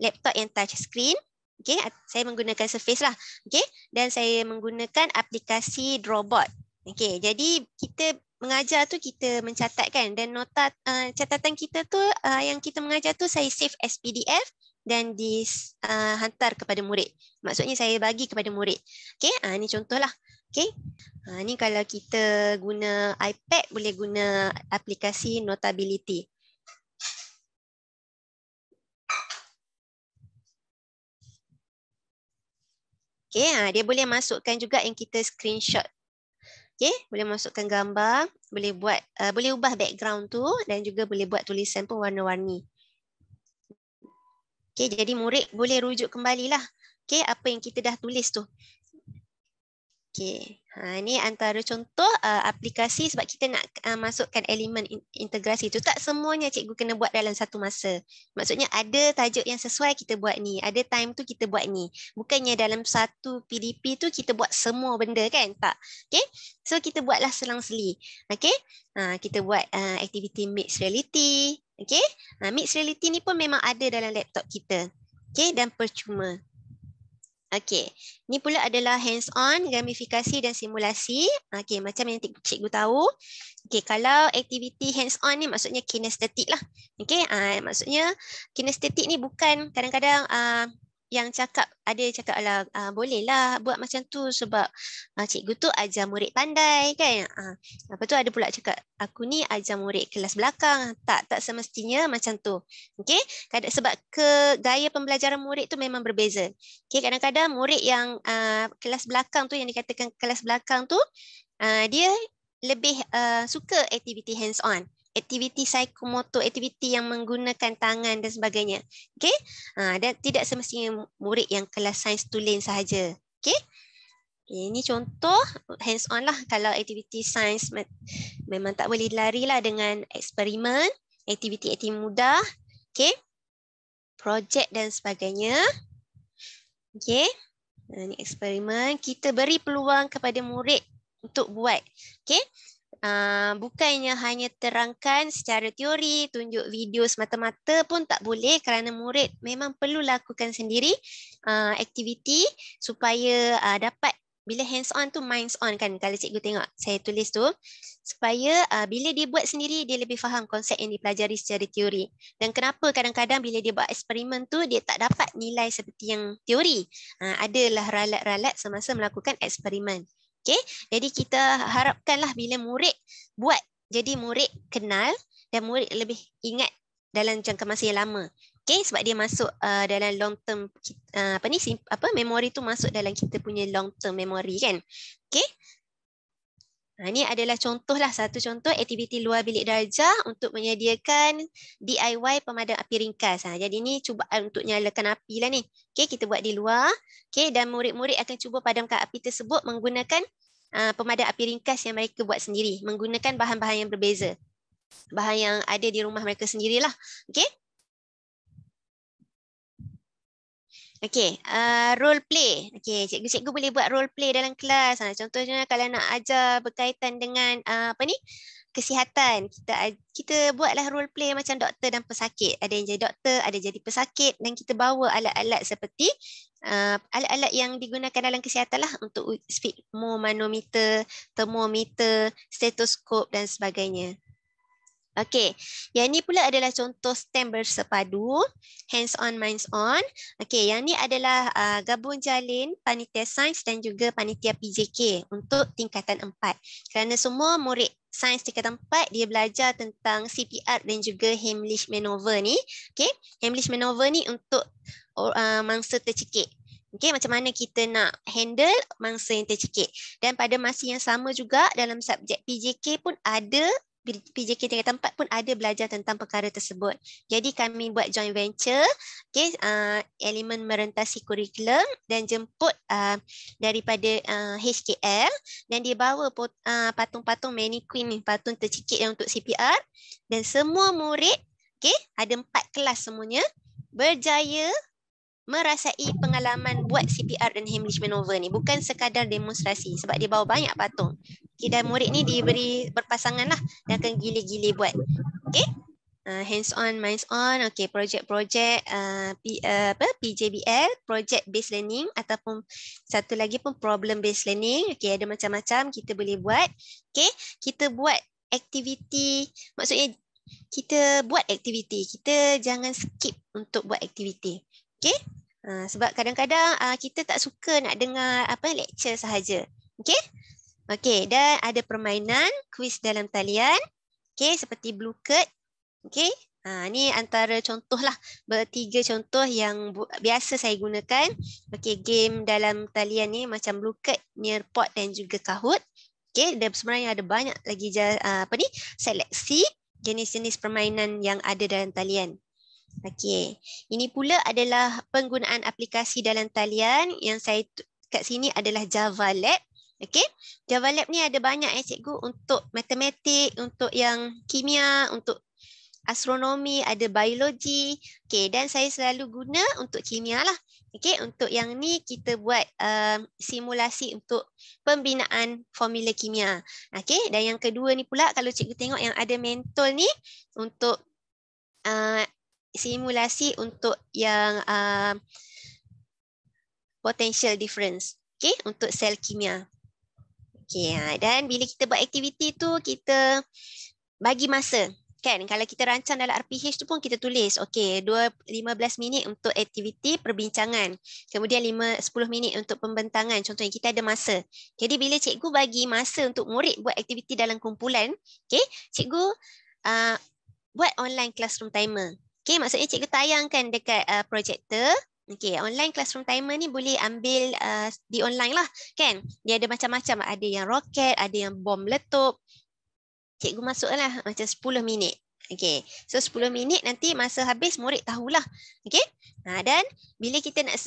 laptop yang touch screen. Okey, saya menggunakan Surface lah. Okey, dan saya menggunakan aplikasi Drawbot. Okey, jadi kita mengajar tu kita mencatatkan dan nota uh, catatan kita tu uh, yang kita mengajar tu saya save as PDF dan dihantar uh, kepada murid. Maksudnya saya bagi kepada murid. Okay, ha, ah, ni contohlah. Okay, ha, ah, ni kalau kita guna iPad boleh guna aplikasi Notability. Okay, ha, ah, dia boleh masukkan juga yang kita screenshot. Okay, boleh masukkan gambar, boleh buat, uh, boleh ubah background tu dan juga boleh buat tulisan pun warna-warni. Okey, jadi murid boleh rujuk kembali lah. Okey, apa yang kita dah tulis tu. Okey, ha, ini antara contoh uh, aplikasi sebab kita nak uh, masukkan elemen in integrasi tu. Tak semuanya cikgu kena buat dalam satu masa. Maksudnya ada tajuk yang sesuai kita buat ni. Ada time tu kita buat ni. Bukannya dalam satu PDP tu kita buat semua benda kan? Tak. Okey, so kita buatlah selang-seli. Okey, uh, kita buat uh, activity mixed reality. Okay, nah, ha, mixed reality ni pun memang ada dalam laptop kita. okay dan percuma. Okay, ni pula adalah hands-on, gamifikasi dan simulasi. Okay, macam yang cikgu tahu. Okay, kalau aktiviti hands-on ni maksudnya kinestetik lah. Okay, uh, ha, maksudnya kinestetik ni bukan kadang-kadang uh, yang cakap ada cakap ala uh, ah, boleh lah buat macam tu sebab uh, cikgu tu ajar murid pandai kan. Uh, lepas tu ada pula cakap aku ni ajar murid kelas belakang. Tak tak semestinya macam tu. Okey? sebab ke gaya pembelajaran murid tu memang berbeza. Okey, kadang-kadang murid yang uh, kelas belakang tu yang dikatakan kelas belakang tu uh, dia lebih uh, suka aktiviti hands on aktiviti psikomotor, aktiviti yang menggunakan tangan dan sebagainya. Okey? Ha, dan tidak semestinya murid yang kelas sains tulen sahaja. Okey? Okay, ini contoh hands on lah kalau aktiviti sains memang tak boleh lari lah dengan eksperimen, aktiviti-aktiviti mudah, okay. projek dan sebagainya. Okay. ini eksperimen, kita beri peluang kepada murid untuk buat. Okay uh, bukannya hanya terangkan secara teori, tunjuk video semata-mata pun tak boleh kerana murid memang perlu lakukan sendiri uh, aktiviti supaya uh, dapat bila hands on tu minds on kan kalau cikgu tengok saya tulis tu supaya uh, bila dia buat sendiri dia lebih faham konsep yang dipelajari secara teori dan kenapa kadang-kadang bila dia buat eksperimen tu dia tak dapat nilai seperti yang teori uh, adalah ralat-ralat semasa melakukan eksperimen Okay, jadi kita harapkanlah bila murid buat, jadi murid kenal dan murid lebih ingat dalam jangka masa yang lama. Okay, sebab dia masuk uh, dalam long term uh, apa ni? Apa memori tu masuk dalam kita punya long term memory kan? Okay. Ha, ini adalah contohlah satu contoh aktiviti luar bilik darjah untuk menyediakan DIY pemadam api ringkas. Ha, jadi ini cuba untuk nyalakan api lah ni. Okay, kita buat di luar. Okay, dan murid-murid akan cuba padamkan api tersebut menggunakan uh, pemadam api ringkas yang mereka buat sendiri. Menggunakan bahan-bahan yang berbeza. Bahan yang ada di rumah mereka sendirilah. Okay. Okay, uh, role play. Okay, cikgu-cikgu boleh buat role play dalam kelas. Ha, contohnya kalau nak ajar berkaitan dengan uh, apa ni? Kesihatan. Kita kita buatlah role play macam doktor dan pesakit. Ada yang jadi doktor, ada yang jadi pesakit dan kita bawa alat-alat seperti uh, alat-alat uh, yang digunakan dalam kesihatan lah untuk speak, manometer, termometer, stetoskop dan sebagainya. Okey, yang ni pula adalah contoh STEM bersepadu, hands on, minds on. Okey, yang ni adalah uh, gabung jalin panitia sains dan juga panitia PJK untuk tingkatan 4. Kerana semua murid sains tingkatan 4, dia belajar tentang CPR dan juga Heimlich Manoeuvre ni. Okey, Heimlich Manoeuvre ni untuk uh, mangsa tercekik. Okey, macam mana kita nak handle mangsa yang tercekik. Dan pada masa yang sama juga, dalam subjek PJK pun ada PJK tingkat tempat pun ada belajar tentang perkara tersebut. Jadi kami buat joint venture, okay, uh, elemen merentasi kurikulum dan jemput uh, daripada uh, HKL dan dia bawa uh, patung-patung mannequin ni, patung tercikit yang untuk CPR dan semua murid, okay, ada empat kelas semuanya, berjaya merasai pengalaman buat CPR dan hand maneuver ni. Bukan sekadar demonstrasi sebab dia bawa banyak patung dan murid ni diberi berpasangan lah dan akan gili-gili buat. Okay? Uh, hands on, minds on, okay, project-project, uh, PJBL, uh, project-based learning ataupun satu lagi pun problem-based learning, okay, ada macam-macam kita boleh buat, okay, kita buat aktiviti, maksudnya kita buat aktiviti, kita jangan skip untuk buat aktiviti, okay, uh, sebab kadang-kadang uh, kita tak suka nak dengar apa lecture sahaja, okay, Okey, dan ada permainan kuis dalam talian. Okey, seperti blue card. Okey. Ha, ni antara contohlah, bertiga contoh yang biasa saya gunakan. Okey, game dalam talian ni macam blue card, nearpod dan juga kahut. Okey, dan sebenarnya ada banyak lagi ha, apa ni? Seleksi jenis-jenis permainan yang ada dalam talian. Okey. Ini pula adalah penggunaan aplikasi dalam talian yang saya kat sini adalah Java Lab. Okay, Java lab ni ada banyak eh cikgu untuk matematik, untuk yang kimia, untuk astronomi, ada biologi. Okay, dan saya selalu guna untuk kimia lah. Okay, untuk yang ni kita buat um, simulasi untuk pembinaan formula kimia. Okay, dan yang kedua ni pula kalau cikgu tengok yang ada mentol ni untuk uh, simulasi untuk yang uh, potential difference. Okay, untuk sel kimia. Okay, ha. dan bila kita buat aktiviti tu, kita bagi masa. Kan, kalau kita rancang dalam RPH tu pun kita tulis, okay, 15 minit untuk aktiviti perbincangan, kemudian 5, 10 minit untuk pembentangan, contohnya kita ada masa. Jadi bila cikgu bagi masa untuk murid buat aktiviti dalam kumpulan, okay, cikgu uh, buat online classroom timer. Okay, maksudnya cikgu tayangkan dekat uh, projector, Okay, online classroom timer ni boleh ambil uh, di online lah, kan? Dia ada macam-macam, ada yang roket, ada yang bom letup. Cikgu masuklah macam 10 minit. Okay, so 10 minit nanti masa habis murid tahulah. Okay, ha, dan bila kita nak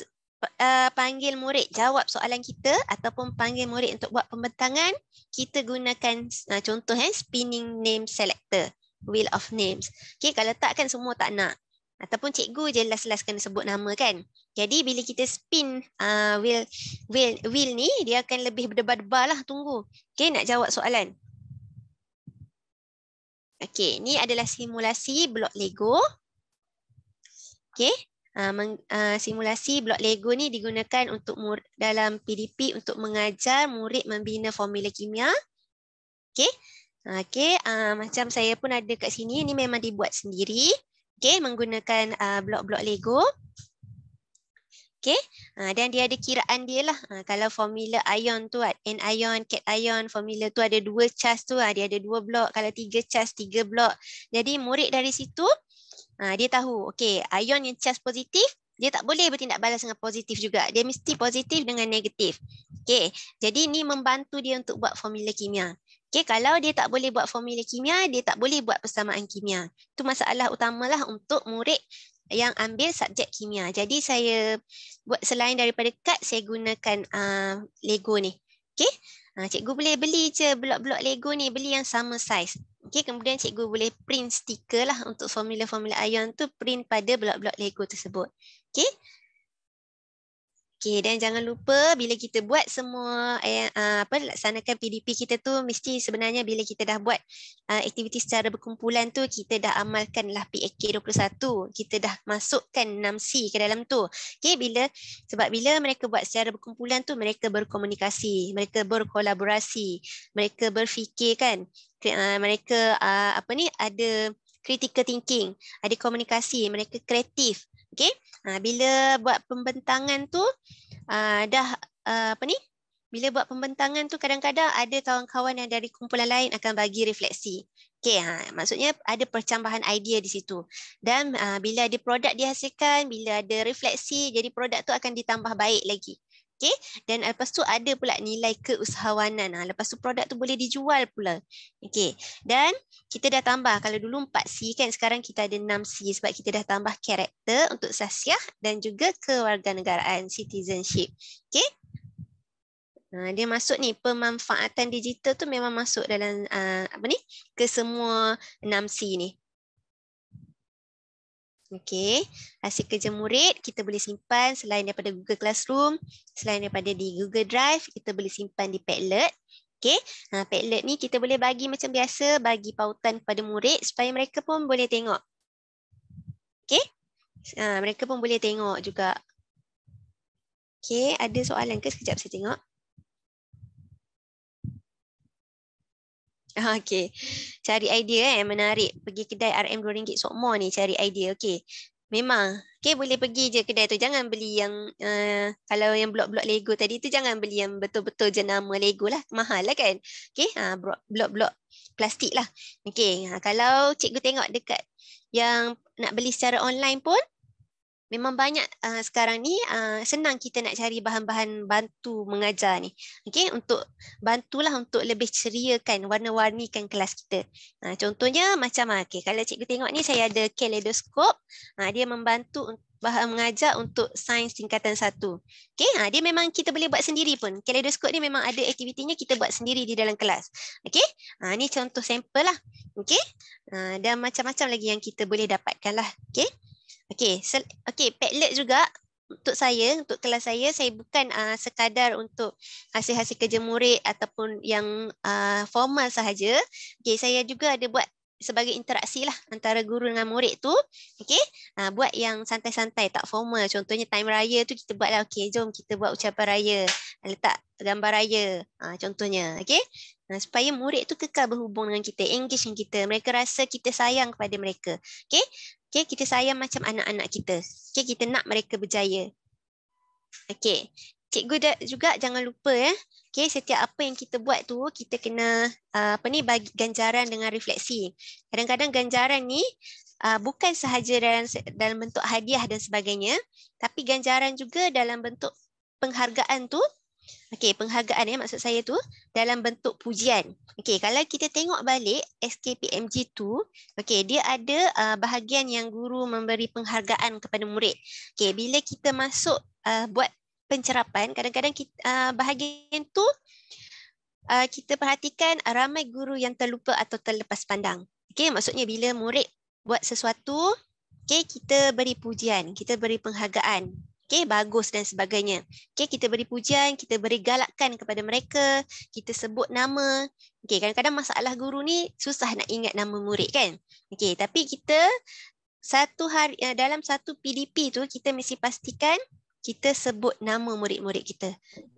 uh, panggil murid jawab soalan kita ataupun panggil murid untuk buat pembentangan, kita gunakan uh, contoh eh, spinning name selector, wheel of names. Okay, kalau tak kan semua tak nak ataupun cikgu je last-last kena sebut nama kan. Jadi bila kita spin uh, wheel, wheel, wheel ni, dia akan lebih berdebar-debar lah tunggu. Okay, nak jawab soalan. Okay, ni adalah simulasi blok Lego. Okay, uh, meng, uh, simulasi blok Lego ni digunakan untuk mur dalam PDP untuk mengajar murid membina formula kimia. Okay, uh, okay uh, macam saya pun ada kat sini, ni memang dibuat sendiri. Okay, menggunakan uh, blok-blok uh, Lego. Okay, uh, dan dia ada kiraan dia lah. Uh, kalau formula ion tu, uh, cat ion, formula tu ada dua cas tu, uh, dia ada dua blok. Kalau tiga cas, tiga blok. Jadi murid dari situ, uh, dia tahu, okay, ion yang cas positif, dia tak boleh bertindak balas dengan positif juga. Dia mesti positif dengan negatif. Okay. Jadi ni membantu dia untuk buat formula kimia. Okay, kalau dia tak boleh buat formula kimia, dia tak boleh buat persamaan kimia. Itu masalah utamalah untuk murid yang ambil subjek kimia. Jadi saya buat selain daripada kad, saya gunakan uh, Lego ni. Okay, uh, ah, cikgu boleh beli je blok-blok Lego ni, beli yang sama size. Okay, kemudian cikgu boleh print stiker lah untuk formula-formula ion tu print pada blok-blok Lego tersebut. Okay. Okey dan jangan lupa bila kita buat semua eh, ah, apa laksanakan PDP kita tu mesti sebenarnya bila kita dah buat uh, aktiviti secara berkumpulan tu kita dah amalkanlah PAK 21 kita dah masukkan 6C ke dalam tu. Okey bila sebab bila mereka buat secara berkumpulan tu mereka berkomunikasi, mereka berkolaborasi, mereka berfikir kan. Uh, mereka uh, apa ni ada critical thinking, ada komunikasi, mereka kreatif, Okey. Ha, bila buat pembentangan tu uh, dah uh, apa ni? Bila buat pembentangan tu kadang-kadang ada kawan-kawan yang dari kumpulan lain akan bagi refleksi. Okey, ha, maksudnya ada percambahan idea di situ. Dan uh, bila ada produk dihasilkan, bila ada refleksi, jadi produk tu akan ditambah baik lagi okay dan lepas tu ada pula nilai keusahawanan ah lepas tu produk tu boleh dijual pula okay dan kita dah tambah kalau dulu 4C kan sekarang kita ada 6C sebab kita dah tambah karakter untuk sasiah dan juga kewarganegaraan citizenship okay ha, dia masuk ni pemanfaatan digital tu memang masuk dalam uh, apa ni ke semua 6C ni Okey, hasil kerja murid kita boleh simpan selain daripada Google Classroom, selain daripada di Google Drive, kita boleh simpan di Padlet. Okey, ha, Padlet ni kita boleh bagi macam biasa, bagi pautan kepada murid supaya mereka pun boleh tengok. Okey, ha, mereka pun boleh tengok juga. Okey, ada soalan ke? Sekejap saya tengok. Ah, okay. Cari idea eh. Menarik. Pergi kedai RM2 sok more ni. Cari idea. Okay. Memang. Okay. Boleh pergi je kedai tu. Jangan beli yang. Uh, kalau yang blok-blok Lego tadi tu. Jangan beli yang betul-betul jenama Lego lah. Mahal lah kan. Okay. Ha, blok-blok plastik lah. Okay. Ha, kalau cikgu tengok dekat. Yang nak beli secara online pun memang banyak uh, sekarang ni uh, senang kita nak cari bahan-bahan bantu mengajar ni. Okey untuk bantulah untuk lebih ceriakan, warna-warnikan kelas kita. Uh, contohnya macam ah, Okay, kalau cikgu tengok ni saya ada kaleidoskop. Uh, dia membantu bahan mengajar untuk sains tingkatan satu. Okey, uh, dia memang kita boleh buat sendiri pun. Kaleidoskop ni memang ada aktivitinya kita buat sendiri di dalam kelas. Okey? Ha ni contoh sampel lah. Okey? Uh, dan macam-macam lagi yang kita boleh dapatkan lah. Okey? Okey, okay. Padlet juga untuk saya, untuk kelas saya, saya bukan uh, sekadar untuk hasil-hasil kerja murid ataupun yang uh, formal sahaja. Okay, saya juga ada buat sebagai interaksi lah antara guru dengan murid tu. Okay, uh, ah, buat yang santai-santai, tak formal. Contohnya time raya tu kita buatlah, okey, jom kita buat ucapan raya. Letak gambar raya, uh, contohnya. Okay, uh, supaya murid tu kekal berhubung dengan kita, engage dengan kita. Mereka rasa kita sayang kepada mereka. Okay. Okay, kita sayang macam anak-anak kita. Okay, kita nak mereka berjaya. Okay, cikgu juga jangan lupa ya. Eh. Okay, setiap apa yang kita buat tu kita kena uh, apa ni bagi ganjaran dengan refleksi. Kadang-kadang ganjaran ni uh, bukan sahaja dalam, dalam bentuk hadiah dan sebagainya, tapi ganjaran juga dalam bentuk penghargaan tu Okey, penghargaan ya maksud saya tu dalam bentuk pujian. Okey, kalau kita tengok balik SKPMG tu, okey, dia ada uh, bahagian yang guru memberi penghargaan kepada murid. Okey, bila kita masuk uh, buat pencerapan, kadang-kadang uh, bahagian tu uh, kita perhatikan uh, ramai guru yang terlupa atau terlepas pandang. Okey, maksudnya bila murid buat sesuatu, okey, kita beri pujian, kita beri penghargaan okay, bagus dan sebagainya. Okay, kita beri pujian, kita beri galakkan kepada mereka, kita sebut nama. Okay, kadang-kadang masalah guru ni susah nak ingat nama murid kan? Okay, tapi kita satu hari eh, dalam satu PDP tu kita mesti pastikan kita sebut nama murid-murid kita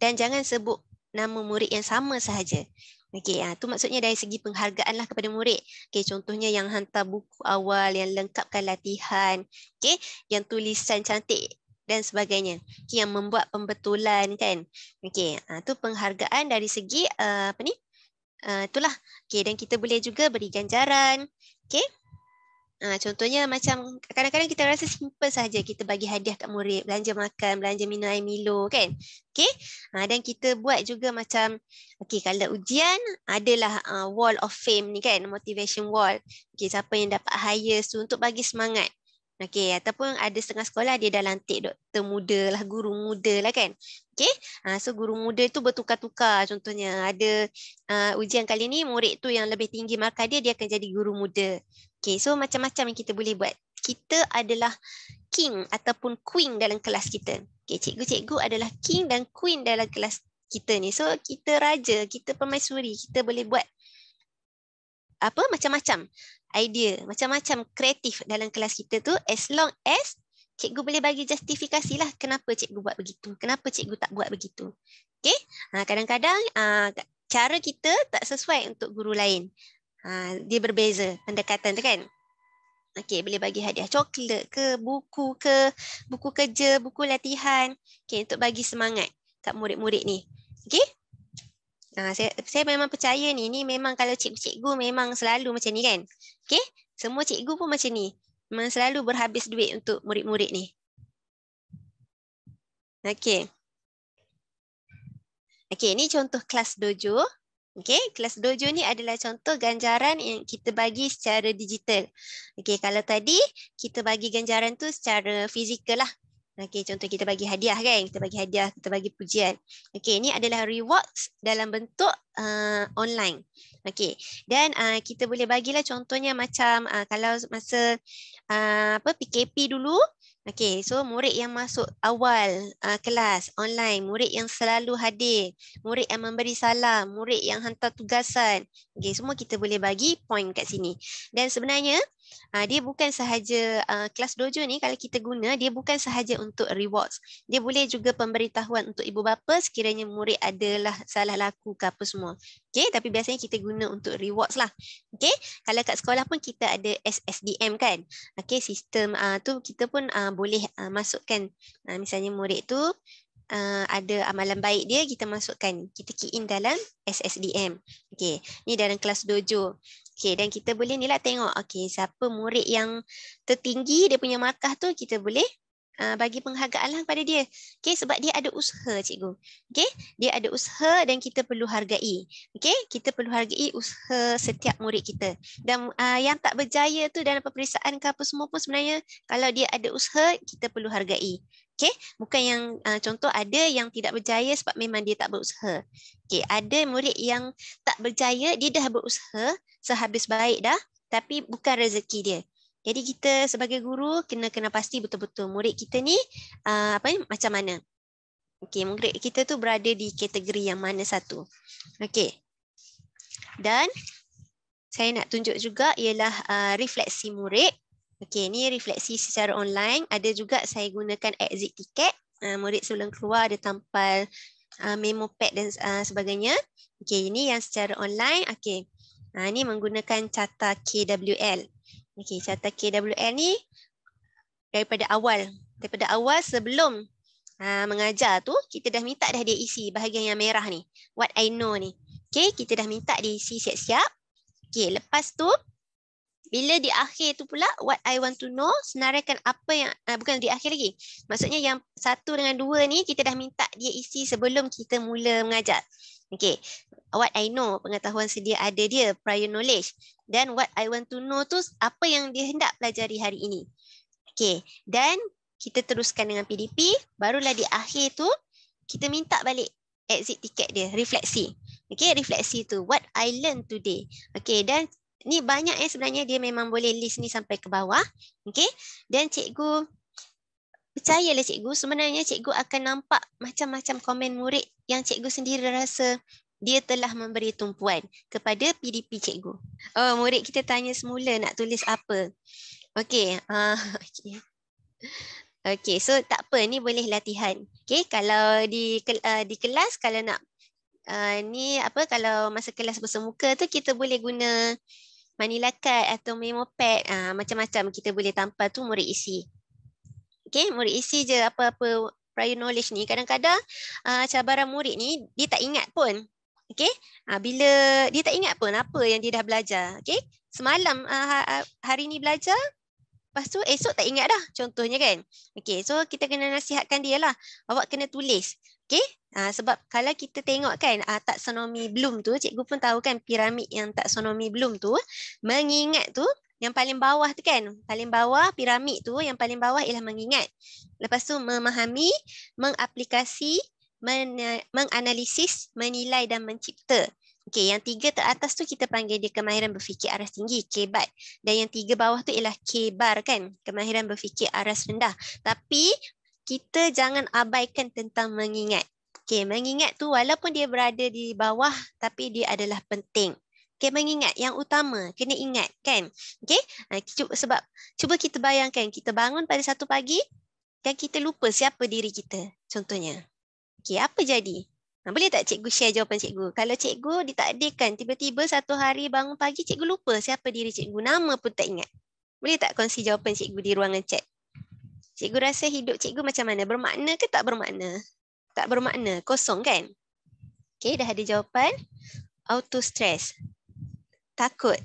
dan jangan sebut nama murid yang sama sahaja. Okey, ah tu maksudnya dari segi penghargaan lah kepada murid. Okey, contohnya yang hantar buku awal, yang lengkapkan latihan, okey, yang tulisan cantik dan sebagainya. Okay, yang membuat pembetulan kan. Okey, ha, tu penghargaan dari segi uh, apa ni? Uh, itulah. Okey, dan kita boleh juga beri ganjaran. Okey. Ha, contohnya macam kadang-kadang kita rasa simple saja kita bagi hadiah kat murid, belanja makan, belanja minum air Milo kan. Okey. Ha, dan kita buat juga macam okey kalau ujian adalah uh, wall of fame ni kan, motivation wall. Okey, siapa yang dapat highest tu untuk bagi semangat. Okey, ataupun ada setengah sekolah dia dah lantik doktor muda lah, guru muda lah kan. Okey, ha, so guru muda tu bertukar-tukar contohnya. Ada uh, ujian kali ni, murid tu yang lebih tinggi markah dia, dia akan jadi guru muda. Okey, so macam-macam yang kita boleh buat. Kita adalah king ataupun queen dalam kelas kita. Okey, cikgu-cikgu adalah king dan queen dalam kelas kita ni. So kita raja, kita pemaisuri, kita boleh buat apa macam-macam idea, macam-macam kreatif dalam kelas kita tu as long as cikgu boleh bagi justifikasi lah kenapa cikgu buat begitu, kenapa cikgu tak buat begitu. Okay, ha, kadang-kadang ah, cara kita tak sesuai untuk guru lain. Ha, dia berbeza pendekatan tu kan. Okay, boleh bagi hadiah coklat ke, buku ke, buku kerja, buku latihan. Okay, untuk bagi semangat kat murid-murid ni. Okay, Ha, saya, saya memang percaya ni, ni memang kalau cikgu-cikgu memang selalu macam ni kan. Okay, semua cikgu pun macam ni. Memang selalu berhabis duit untuk murid-murid ni. Okay. Okay, ni contoh kelas dojo. Okay, kelas dojo ni adalah contoh ganjaran yang kita bagi secara digital. Okay, kalau tadi kita bagi ganjaran tu secara fizikal lah. Okay contoh kita bagi hadiah kan? Kita bagi hadiah, kita bagi pujian. okay ini adalah rewards dalam bentuk uh, online. okay dan uh, kita boleh bagilah contohnya macam uh, kalau masa uh, apa PKP dulu. okay so murid yang masuk awal uh, kelas online, murid yang selalu hadir, murid yang memberi salam, murid yang hantar tugasan. okay semua kita boleh bagi point kat sini. Dan sebenarnya Ah, dia bukan sahaja uh, kelas dojo ni kalau kita guna dia bukan sahaja untuk rewards dia boleh juga pemberitahuan untuk ibu bapa sekiranya murid adalah salah laku ke apa semua okey tapi biasanya kita guna untuk rewards lah okey kalau kat sekolah pun kita ada SSDM kan okey sistem uh, tu kita pun uh, boleh uh, masukkan uh, misalnya murid tu uh, ada amalan baik dia kita masukkan kita key in dalam SSDM okey ni dalam kelas dojo okey dan kita boleh nilah tengok okey siapa murid yang tertinggi dia punya markah tu kita boleh uh, bagi penghargaanlah kepada dia Okay, sebab dia ada usaha cikgu Okay, dia ada usaha dan kita perlu hargai Okay, kita perlu hargai usaha setiap murid kita dan uh, yang tak berjaya tu dalam peperiksaan ke apa semua pun sebenarnya kalau dia ada usaha kita perlu hargai Okay, bukan yang uh, contoh ada yang tidak berjaya sebab memang dia tak berusaha. Okay, ada murid yang tak berjaya, dia dah berusaha sehabis baik dah tapi bukan rezeki dia. Jadi kita sebagai guru kena kena pasti betul-betul murid kita ni uh, apa ni macam mana. Okay, murid kita tu berada di kategori yang mana satu. Okay, Dan saya nak tunjuk juga ialah uh, refleksi murid. Okey, ni refleksi secara online. Ada juga saya gunakan exit tiket. Uh, murid sebelum keluar ada tampal uh, memo pad dan uh, sebagainya. Okey, ini yang secara online. Okey, uh, ni menggunakan carta KWL. Okey, carta KWL ni daripada awal. Daripada awal sebelum uh, mengajar tu, kita dah minta dah dia isi bahagian yang merah ni. What I know ni. Okey, kita dah minta dia isi siap-siap. Okey, lepas tu bila di akhir tu pula what I want to know senaraikan apa yang uh, bukan di akhir lagi. Maksudnya yang satu dengan dua ni kita dah minta dia isi sebelum kita mula mengajar. Okay. What I know, pengetahuan sedia ada dia, prior knowledge. Dan what I want to know tu apa yang dia hendak pelajari hari ini. Okay. Dan kita teruskan dengan PDP, barulah di akhir tu kita minta balik exit ticket dia, refleksi. Okay, refleksi tu. What I learned today. Okay, dan ni banyak eh sebenarnya dia memang boleh list ni sampai ke bawah. Okey. Dan cikgu percayalah cikgu sebenarnya cikgu akan nampak macam-macam komen murid yang cikgu sendiri rasa dia telah memberi tumpuan kepada PDP cikgu. Oh, murid kita tanya semula nak tulis apa. Okey. Ah, uh, okey. Okey, so tak apa ni boleh latihan. Okey, kalau di uh, di kelas kalau nak Uh, ni apa kalau masa kelas bersemuka tu kita boleh guna Manila card atau memo pad uh, ah, macam-macam kita boleh tampal tu murid isi. Okay, murid isi je apa-apa prior knowledge ni. Kadang-kadang uh, cabaran murid ni dia tak ingat pun. Okay, uh, bila dia tak ingat pun apa yang dia dah belajar. Okay, semalam uh, hari ni belajar, lepas tu esok tak ingat dah contohnya kan. Okay, so kita kena nasihatkan dia lah. Awak kena tulis. Okay. Uh, ah, sebab kalau kita tengok kan uh, taksonomi Bloom tu, cikgu pun tahu kan piramid yang taksonomi Bloom tu, mengingat tu yang paling bawah tu kan, paling bawah piramid tu yang paling bawah ialah mengingat. Lepas tu memahami, mengaplikasi, men menganalisis, menilai dan mencipta. Okay, yang tiga teratas tu kita panggil dia kemahiran berfikir aras tinggi, kebat. Dan yang tiga bawah tu ialah kebar kan, kemahiran berfikir aras rendah. Tapi kita jangan abaikan tentang mengingat. Okay, mengingat tu walaupun dia berada di bawah tapi dia adalah penting. Okay, mengingat yang utama, kena ingat kan. Okay, ha, sebab cuba kita bayangkan kita bangun pada satu pagi dan kita lupa siapa diri kita contohnya. Okay, apa jadi? Ha, boleh tak cikgu share jawapan cikgu? Kalau cikgu ditakdirkan tiba-tiba satu hari bangun pagi cikgu lupa siapa diri cikgu, nama pun tak ingat. Boleh tak kongsi jawapan cikgu di ruangan chat? Cikgu rasa hidup cikgu macam mana? Bermakna ke tak bermakna? Tak bermakna, kosong kan? Okay, dah ada jawapan. Auto stress. Takut.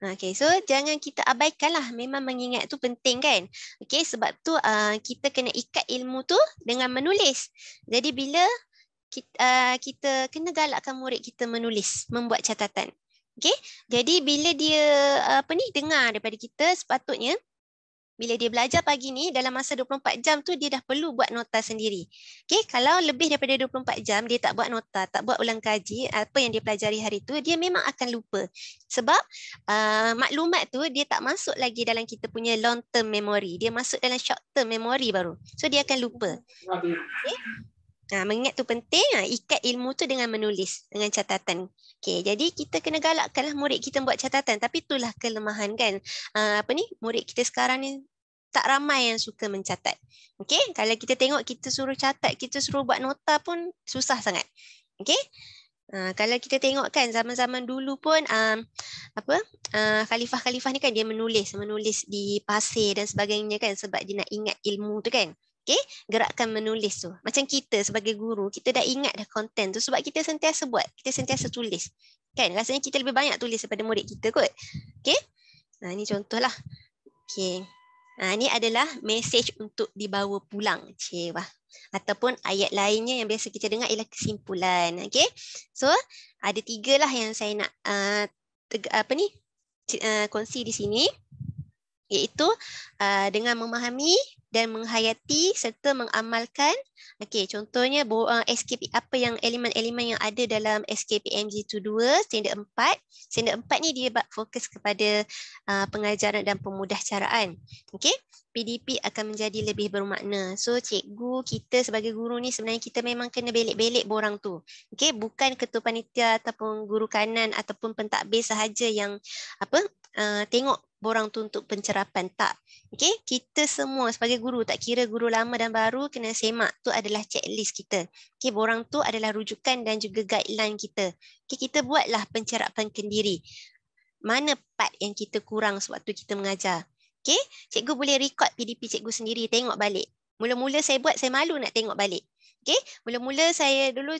Okay, so jangan kita abaikan lah. Memang mengingat tu penting kan? Okay, sebab tu uh, kita kena ikat ilmu tu dengan menulis. Jadi bila kita, uh, kita kena galakkan murid kita menulis, membuat catatan. Okay, jadi bila dia uh, apa ni dengar daripada kita sepatutnya bila dia belajar pagi ni dalam masa 24 jam tu dia dah perlu buat nota sendiri. Okey, kalau lebih daripada 24 jam dia tak buat nota, tak buat ulang kaji apa yang dia pelajari hari tu, dia memang akan lupa. Sebab uh, maklumat tu dia tak masuk lagi dalam kita punya long term memory. Dia masuk dalam short term memory baru. So dia akan lupa. Okay? Ha, mengingat tu penting, ha, ikat ilmu tu dengan menulis, dengan catatan. Okay, jadi kita kena galakkanlah murid kita buat catatan. Tapi itulah kelemahan kan. Ha, apa ni? Murid kita sekarang ni tak ramai yang suka mencatat. Okay, kalau kita tengok kita suruh catat, kita suruh buat nota pun susah sangat. Okay, ha, kalau kita tengok kan zaman-zaman dulu pun um, apa ha, khalifah-khalifah uh, ni kan dia menulis, menulis di pasir dan sebagainya kan sebab dia nak ingat ilmu tu kan okay? gerakan menulis tu. Macam kita sebagai guru, kita dah ingat dah konten tu sebab kita sentiasa buat, kita sentiasa tulis. Kan? Rasanya kita lebih banyak tulis daripada murid kita kot. Okay? Nah, ini contohlah. Okay. Nah, ini adalah message untuk dibawa pulang. cewah, Ataupun ayat lainnya yang biasa kita dengar ialah kesimpulan. Okay? So, ada tiga lah yang saya nak uh, apa ni? Uh, kongsi di sini iaitu uh, dengan memahami dan menghayati serta mengamalkan okey contohnya bo, uh, SKP apa yang elemen-elemen yang ada dalam SKPMG 2.2 standard 4 standard 4 ni dia fokus kepada uh, pengajaran dan pemudahcaraan okey PDP akan menjadi lebih bermakna. So cikgu kita sebagai guru ni sebenarnya kita memang kena belik-belik borang tu. Okey, bukan ketua panitia ataupun guru kanan ataupun pentadbir sahaja yang apa Eh, tengok borang untuk pencerapan tak. Okey, kita semua sebagai guru tak kira guru lama dan baru kena semak tu adalah checklist kita. Okey, borang tu adalah rujukan dan juga guideline kita. Okey, kita buatlah pencerapan kendiri. Mana part yang kita kurang sewaktu kita mengajar. Okey, cikgu boleh record PDP cikgu sendiri tengok balik. Mula-mula saya buat saya malu nak tengok balik. Okey, mula-mula saya dulu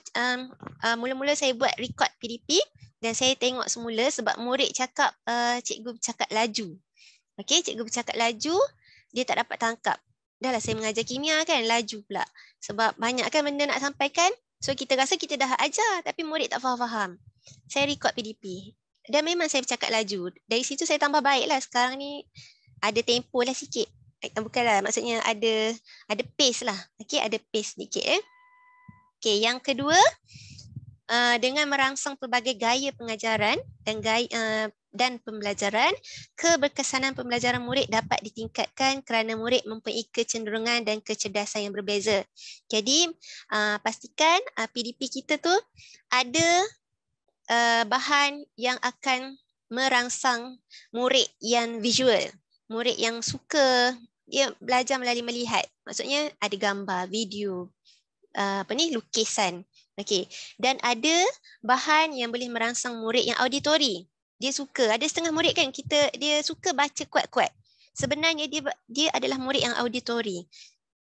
mula-mula um, uh, saya buat record PDP dan saya tengok semula sebab murid cakap uh, cikgu bercakap laju. Okey, cikgu bercakap laju, dia tak dapat tangkap. Dahlah saya mengajar kimia kan, laju pula. Sebab banyak kan benda nak sampaikan. So kita rasa kita dah ajar tapi murid tak faham-faham. Saya record PDP. Dan memang saya bercakap laju. Dari situ saya tambah baik lah Sekarang ni ada tempo lah sikit. lah maksudnya ada ada pace lah. Okey, ada pace sedikit eh. Okey, yang kedua Eh, dengan merangsang pelbagai gaya pengajaran dan gaya uh, dan pembelajaran, keberkesanan pembelajaran murid dapat ditingkatkan kerana murid mempunyai kecenderungan dan kecerdasan yang berbeza. Jadi, uh, pastikan uh, PDP kita tu ada uh, bahan yang akan merangsang murid yang visual, murid yang suka dia belajar melalui melihat. Maksudnya ada gambar, video, uh, apa ni lukisan. Okey. Dan ada bahan yang boleh merangsang murid yang auditory. Dia suka. Ada setengah murid kan kita dia suka baca kuat-kuat. Sebenarnya dia dia adalah murid yang auditory.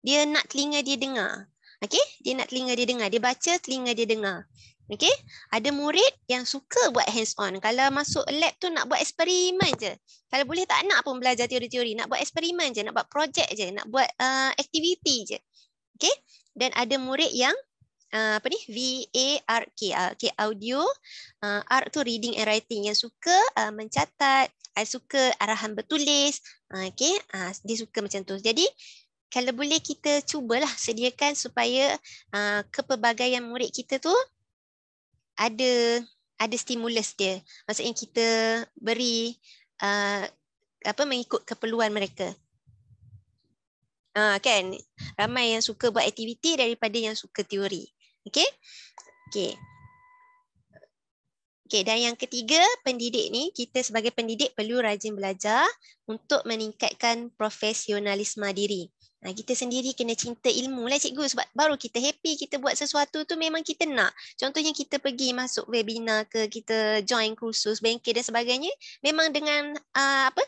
Dia nak telinga dia dengar. Okey? Dia nak telinga dia dengar. Dia baca telinga dia dengar. Okey? Ada murid yang suka buat hands on. Kalau masuk lab tu nak buat eksperimen je. Kalau boleh tak nak pun belajar teori-teori, nak buat eksperimen je, nak buat projek je, nak buat uh, aktiviti je. Okey? Dan ada murid yang Ah, apa ni V A R K ah, K audio uh, art tu reading and writing yang suka uh, mencatat I suka arahan bertulis uh, okey uh, dia suka macam tu jadi kalau boleh kita cubalah sediakan supaya uh, kepelbagaian murid kita tu ada ada stimulus dia maksudnya kita beri uh, apa mengikut keperluan mereka Ah kan ramai yang suka buat aktiviti daripada yang suka teori. Okey. Okey. Okey, dan yang ketiga, pendidik ni kita sebagai pendidik perlu rajin belajar untuk meningkatkan profesionalisme diri. Nah, ha, kita sendiri kena cinta ilmu lah cikgu sebab baru kita happy kita buat sesuatu tu memang kita nak. Contohnya kita pergi masuk webinar ke kita join kursus bengkel dan sebagainya memang dengan uh, apa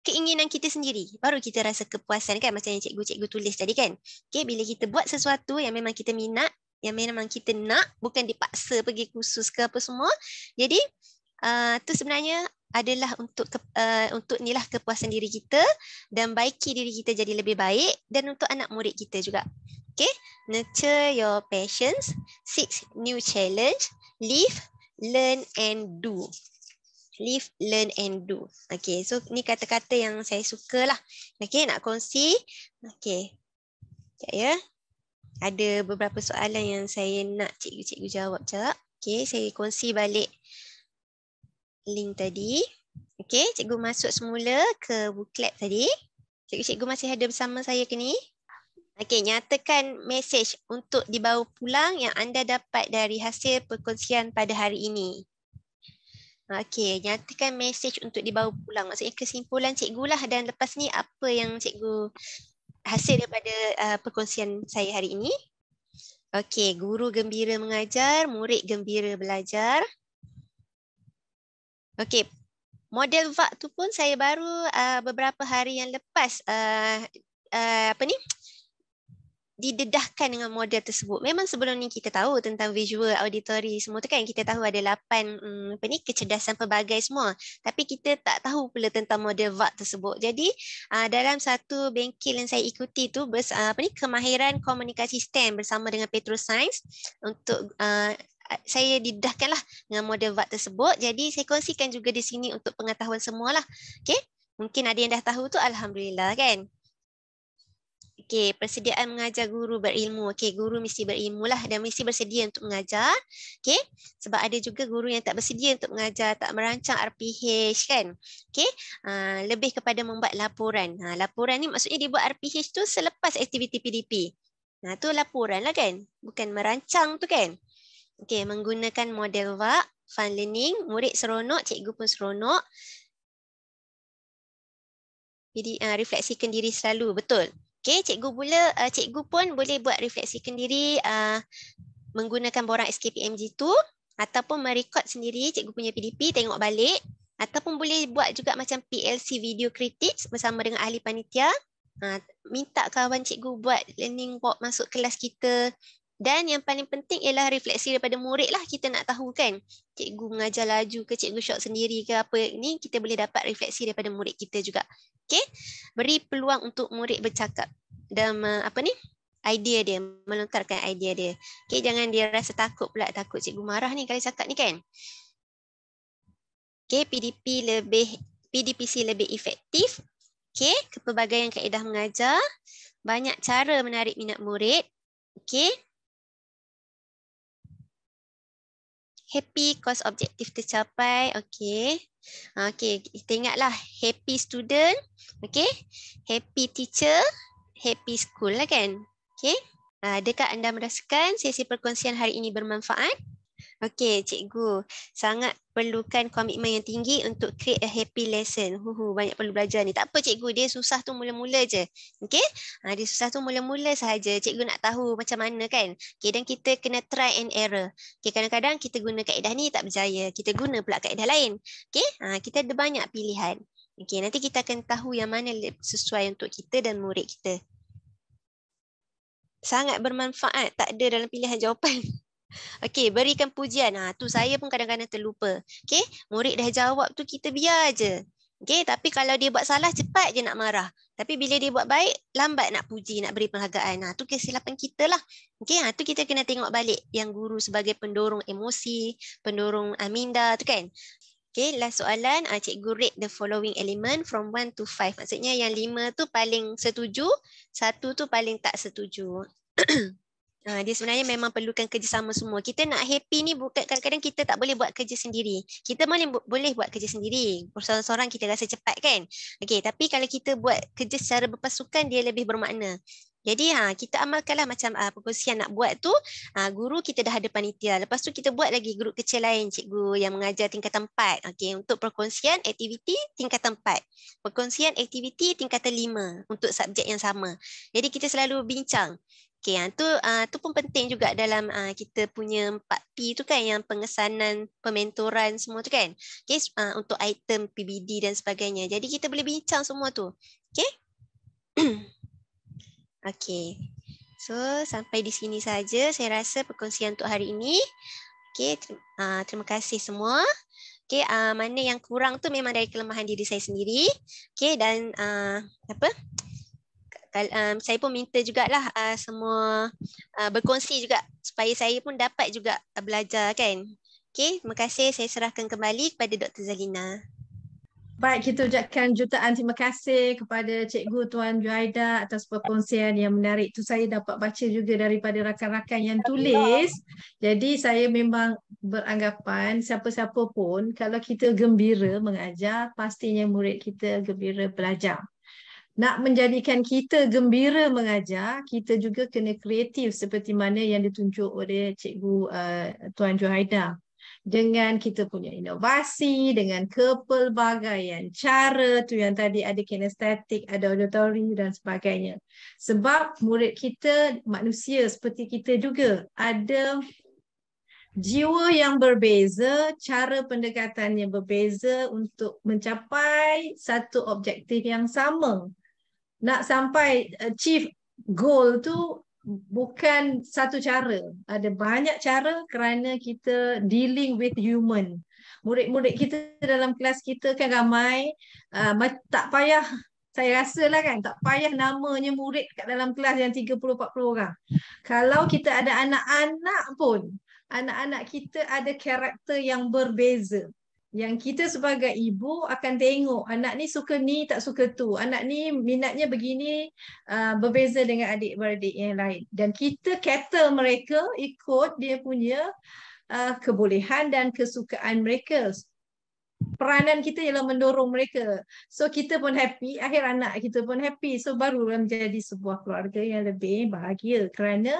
keinginan kita sendiri baru kita rasa kepuasan kan macam yang cikgu-cikgu tulis tadi kan. Okay, bila kita buat sesuatu yang memang kita minat yang memang kita nak bukan dipaksa pergi kursus ke apa semua jadi uh, tu sebenarnya adalah untuk ke, uh, untuk nilah kepuasan diri kita dan baiki diri kita jadi lebih baik dan untuk anak murid kita juga okay nurture your passions seek new challenge live learn and do live learn and do okay so ni kata-kata yang saya sukalah okay nak kongsi okay ya yeah ada beberapa soalan yang saya nak cikgu-cikgu jawab jap. Okey, saya kongsi balik link tadi. Okey, cikgu masuk semula ke booklet tadi. Cikgu-cikgu masih ada bersama saya ke ni? Okey, nyatakan mesej untuk dibawa pulang yang anda dapat dari hasil perkongsian pada hari ini. Okey, nyatakan mesej untuk dibawa pulang. Maksudnya kesimpulan cikgu lah dan lepas ni apa yang cikgu hasil daripada uh, perkongsian saya hari ini. Okey, guru gembira mengajar, murid gembira belajar. Okey, model VAK tu pun saya baru uh, beberapa hari yang lepas uh, uh, apa ni didedahkan dengan model tersebut. Memang sebelum ni kita tahu tentang visual, auditory semua tu kan kita tahu ada lapan hmm, apa ni kecerdasan pelbagai semua. Tapi kita tak tahu pula tentang model VAT tersebut. Jadi aa, ah, dalam satu bengkel yang saya ikuti tu bers, aa, ah, apa ni kemahiran komunikasi STEM bersama dengan Petro Science untuk aa, ah, saya didedahkanlah dengan model VAT tersebut. Jadi saya kongsikan juga di sini untuk pengetahuan semualah. Okay. Mungkin ada yang dah tahu tu Alhamdulillah kan. Okey, persediaan mengajar guru berilmu. Okey, guru mesti berilmu lah dan mesti bersedia untuk mengajar. Okey, sebab ada juga guru yang tak bersedia untuk mengajar, tak merancang RPH kan. Okey, uh, lebih kepada membuat laporan. Ha, laporan ni maksudnya dia buat RPH tu selepas aktiviti PDP. Ha, ah, tu laporan lah kan, bukan merancang tu kan. Okey, menggunakan model VAC, fun learning, murid seronok, cikgu pun seronok. Jadi uh, refleksikan diri selalu, betul. Okey, cikgu pula uh, cikgu pun boleh buat refleksi sendiri uh, eh, menggunakan borang SKPMG tu ataupun merekod sendiri cikgu punya PDP tengok balik ataupun boleh buat juga macam PLC video kritik bersama dengan ahli panitia. Uh, minta kawan cikgu buat learning walk masuk kelas kita dan yang paling penting ialah refleksi daripada murid lah kita nak tahu kan. Cikgu mengajar laju ke cikgu shock sendiri ke apa ni kita boleh dapat refleksi daripada murid kita juga. Okay. Beri peluang untuk murid bercakap dan apa ni idea dia, melontarkan idea dia. Okay, jangan dia rasa takut pula, takut cikgu marah ni kalau cakap ni kan. Okay, PDP lebih, PDPC lebih efektif. Okay, kepelbagaian kaedah mengajar. Banyak cara menarik minat murid. Okay, happy cause objektif tercapai. Okay. Okay, kita ingatlah happy student. Okay. Happy teacher. Happy school lah kan. Okay. Ah, adakah anda merasakan sesi perkongsian hari ini bermanfaat? Okey, cikgu. Sangat perlukan komitmen yang tinggi untuk create a happy lesson. Hu hu banyak perlu belajar ni. Tak apa cikgu, dia susah tu mula-mula je. okey? Ha, dia susah tu mula-mula saja. Cikgu nak tahu macam mana kan? Okay, dan kita kena try and error. Okay, kadang-kadang kita guna kaedah ni tak berjaya. Kita guna pula kaedah lain. okey? Ha, kita ada banyak pilihan. Okey, nanti kita akan tahu yang mana sesuai untuk kita dan murid kita. Sangat bermanfaat. Tak ada dalam pilihan jawapan. Okey, berikan pujian. Ah, tu saya pun kadang-kadang terlupa. Okey, murid dah jawab tu kita biar aje. Okey, tapi kalau dia buat salah cepat je nak marah. Tapi bila dia buat baik, lambat nak puji, nak beri penghargaan. Ah, ha, tu kesilapan kita lah. Okay, ah ha, tu kita kena tengok balik yang guru sebagai pendorong emosi, pendorong aminda tu kan. Okay, last soalan. Uh, cikgu rate the following element from 1 to 5. Maksudnya yang 5 tu paling setuju, 1 tu paling tak setuju. Ah, dia sebenarnya memang perlukan kerjasama semua. Kita nak happy ni bukan kadang-kadang kita tak boleh buat kerja sendiri. Kita boleh bu- boleh buat kerja sendiri. Seorang-seorang kita rasa cepat kan? Okey, tapi kalau kita buat kerja secara berpasukan dia lebih bermakna. Jadi ha kita amalkanlah macam ha, perkongsian nak buat tu ha, guru kita dah ada panitia lepas tu kita buat lagi grup kecil lain cikgu yang mengajar tingkat 4 Okay, untuk perkongsian aktiviti tingkat 4 perkongsian aktiviti tingkat lima untuk subjek yang sama jadi kita selalu bincang Okay, ah, tu, uh, tu pun penting juga dalam uh, kita punya 4P tu kan yang pengesanan, pementoran semua tu kan. Okay, uh, untuk item PBD dan sebagainya. Jadi kita boleh bincang semua tu. Okay. okay. So sampai di sini saja saya rasa perkongsian untuk hari ini. Okay, ter uh, terima kasih semua. Okay, uh, mana yang kurang tu memang dari kelemahan diri saya sendiri. Okay, dan uh, apa? Apa? um, saya pun minta jugalah uh, semua uh, berkongsi juga supaya saya pun dapat juga ah, belajar kan. Okey, terima kasih. Saya serahkan kembali kepada Dr. Zalina. Baik, kita ucapkan jutaan terima kasih kepada Cikgu Tuan Juaida atas perkongsian yang menarik. Tu saya dapat baca juga daripada rakan-rakan yang tulis. Jadi saya memang beranggapan siapa-siapa pun kalau kita gembira mengajar, pastinya murid kita gembira belajar nak menjadikan kita gembira mengajar, kita juga kena kreatif seperti mana yang ditunjuk oleh Cikgu uh, Tuan Johaida. Dengan kita punya inovasi, dengan kepelbagaian cara tu yang tadi ada kinestetik, ada auditory dan sebagainya. Sebab murid kita manusia seperti kita juga ada jiwa yang berbeza, cara pendekatannya berbeza untuk mencapai satu objektif yang sama nak sampai achieve goal tu bukan satu cara. Ada banyak cara kerana kita dealing with human. Murid-murid kita dalam kelas kita kan ramai. Uh, tak payah, saya rasa lah kan, tak payah namanya murid kat dalam kelas yang 30-40 orang. Kalau kita ada anak-anak pun, anak-anak kita ada karakter yang berbeza yang kita sebagai ibu akan tengok anak ni suka ni tak suka tu anak ni minatnya begini uh, berbeza dengan adik-beradik yang lain dan kita cater mereka ikut dia punya uh, kebolehan dan kesukaan mereka peranan kita ialah mendorong mereka so kita pun happy akhir anak kita pun happy so barulah menjadi sebuah keluarga yang lebih bahagia kerana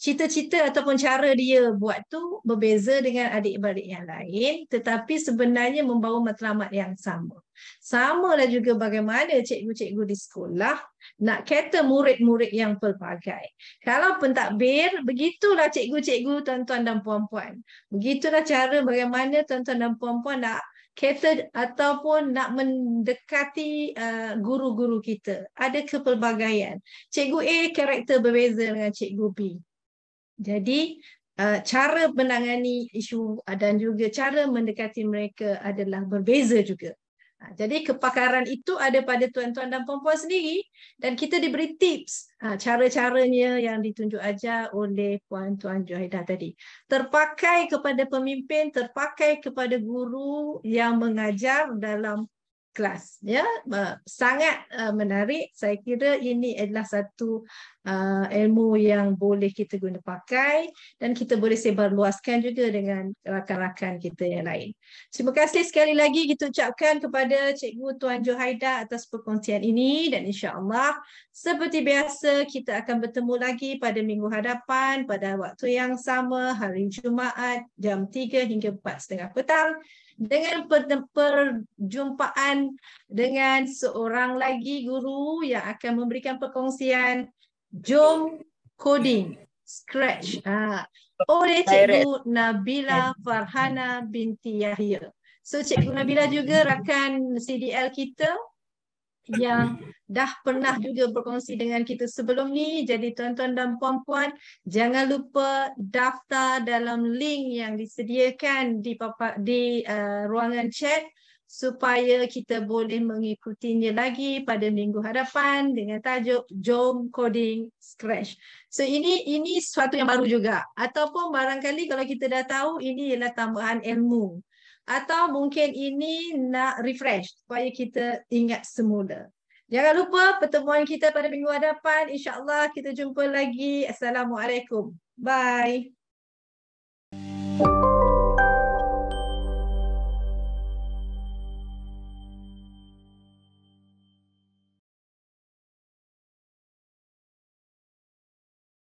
cita-cita ataupun cara dia buat tu berbeza dengan adik-beradik yang lain tetapi sebenarnya membawa matlamat yang sama. Sama lah juga bagaimana cikgu-cikgu di sekolah nak kata murid-murid yang pelbagai. Kalau pentadbir, begitulah cikgu-cikgu tuan-tuan dan puan-puan. Begitulah cara bagaimana tuan-tuan dan puan-puan nak kata ataupun nak mendekati uh, guru-guru kita. Ada kepelbagaian. Cikgu A karakter berbeza dengan cikgu B. Jadi uh, cara menangani isu uh, dan juga cara mendekati mereka adalah berbeza juga. Uh, jadi kepakaran itu ada pada tuan-tuan dan puan-puan sendiri dan kita diberi tips cara-caranya yang ditunjuk aja oleh puan-tuan Juhaidah tadi. Terpakai kepada pemimpin, terpakai kepada guru yang mengajar dalam kelas ya sangat eh, menarik saya kira ini adalah satu eh, ilmu yang boleh kita guna pakai dan kita boleh sebarluaskan juga dengan rakan-rakan kita yang lain. Terima kasih sekali lagi kita ucapkan kepada Cikgu Tuan Johaida atas perkongsian ini dan insya-Allah seperti biasa kita akan bertemu lagi pada minggu hadapan pada waktu yang sama hari Jumaat jam 3 hingga setengah petang dengan perjumpaan dengan seorang lagi guru yang akan memberikan perkongsian jom coding scratch ah, oleh Cikgu Nabila Farhana binti Yahya. So Cikgu Nabila juga rakan CDL kita yang dah pernah juga berkongsi dengan kita sebelum ni. Jadi tuan-tuan dan puan-puan, jangan lupa daftar dalam link yang disediakan di papak, di uh, ruangan chat supaya kita boleh mengikutinya lagi pada minggu hadapan dengan tajuk Jom Coding Scratch. So ini ini sesuatu yang baru juga ataupun barangkali kalau kita dah tahu ini ialah tambahan ilmu atau mungkin ini nak refresh supaya kita ingat semula. Jangan lupa pertemuan kita pada minggu hadapan. InsyaAllah kita jumpa lagi. Assalamualaikum. Bye.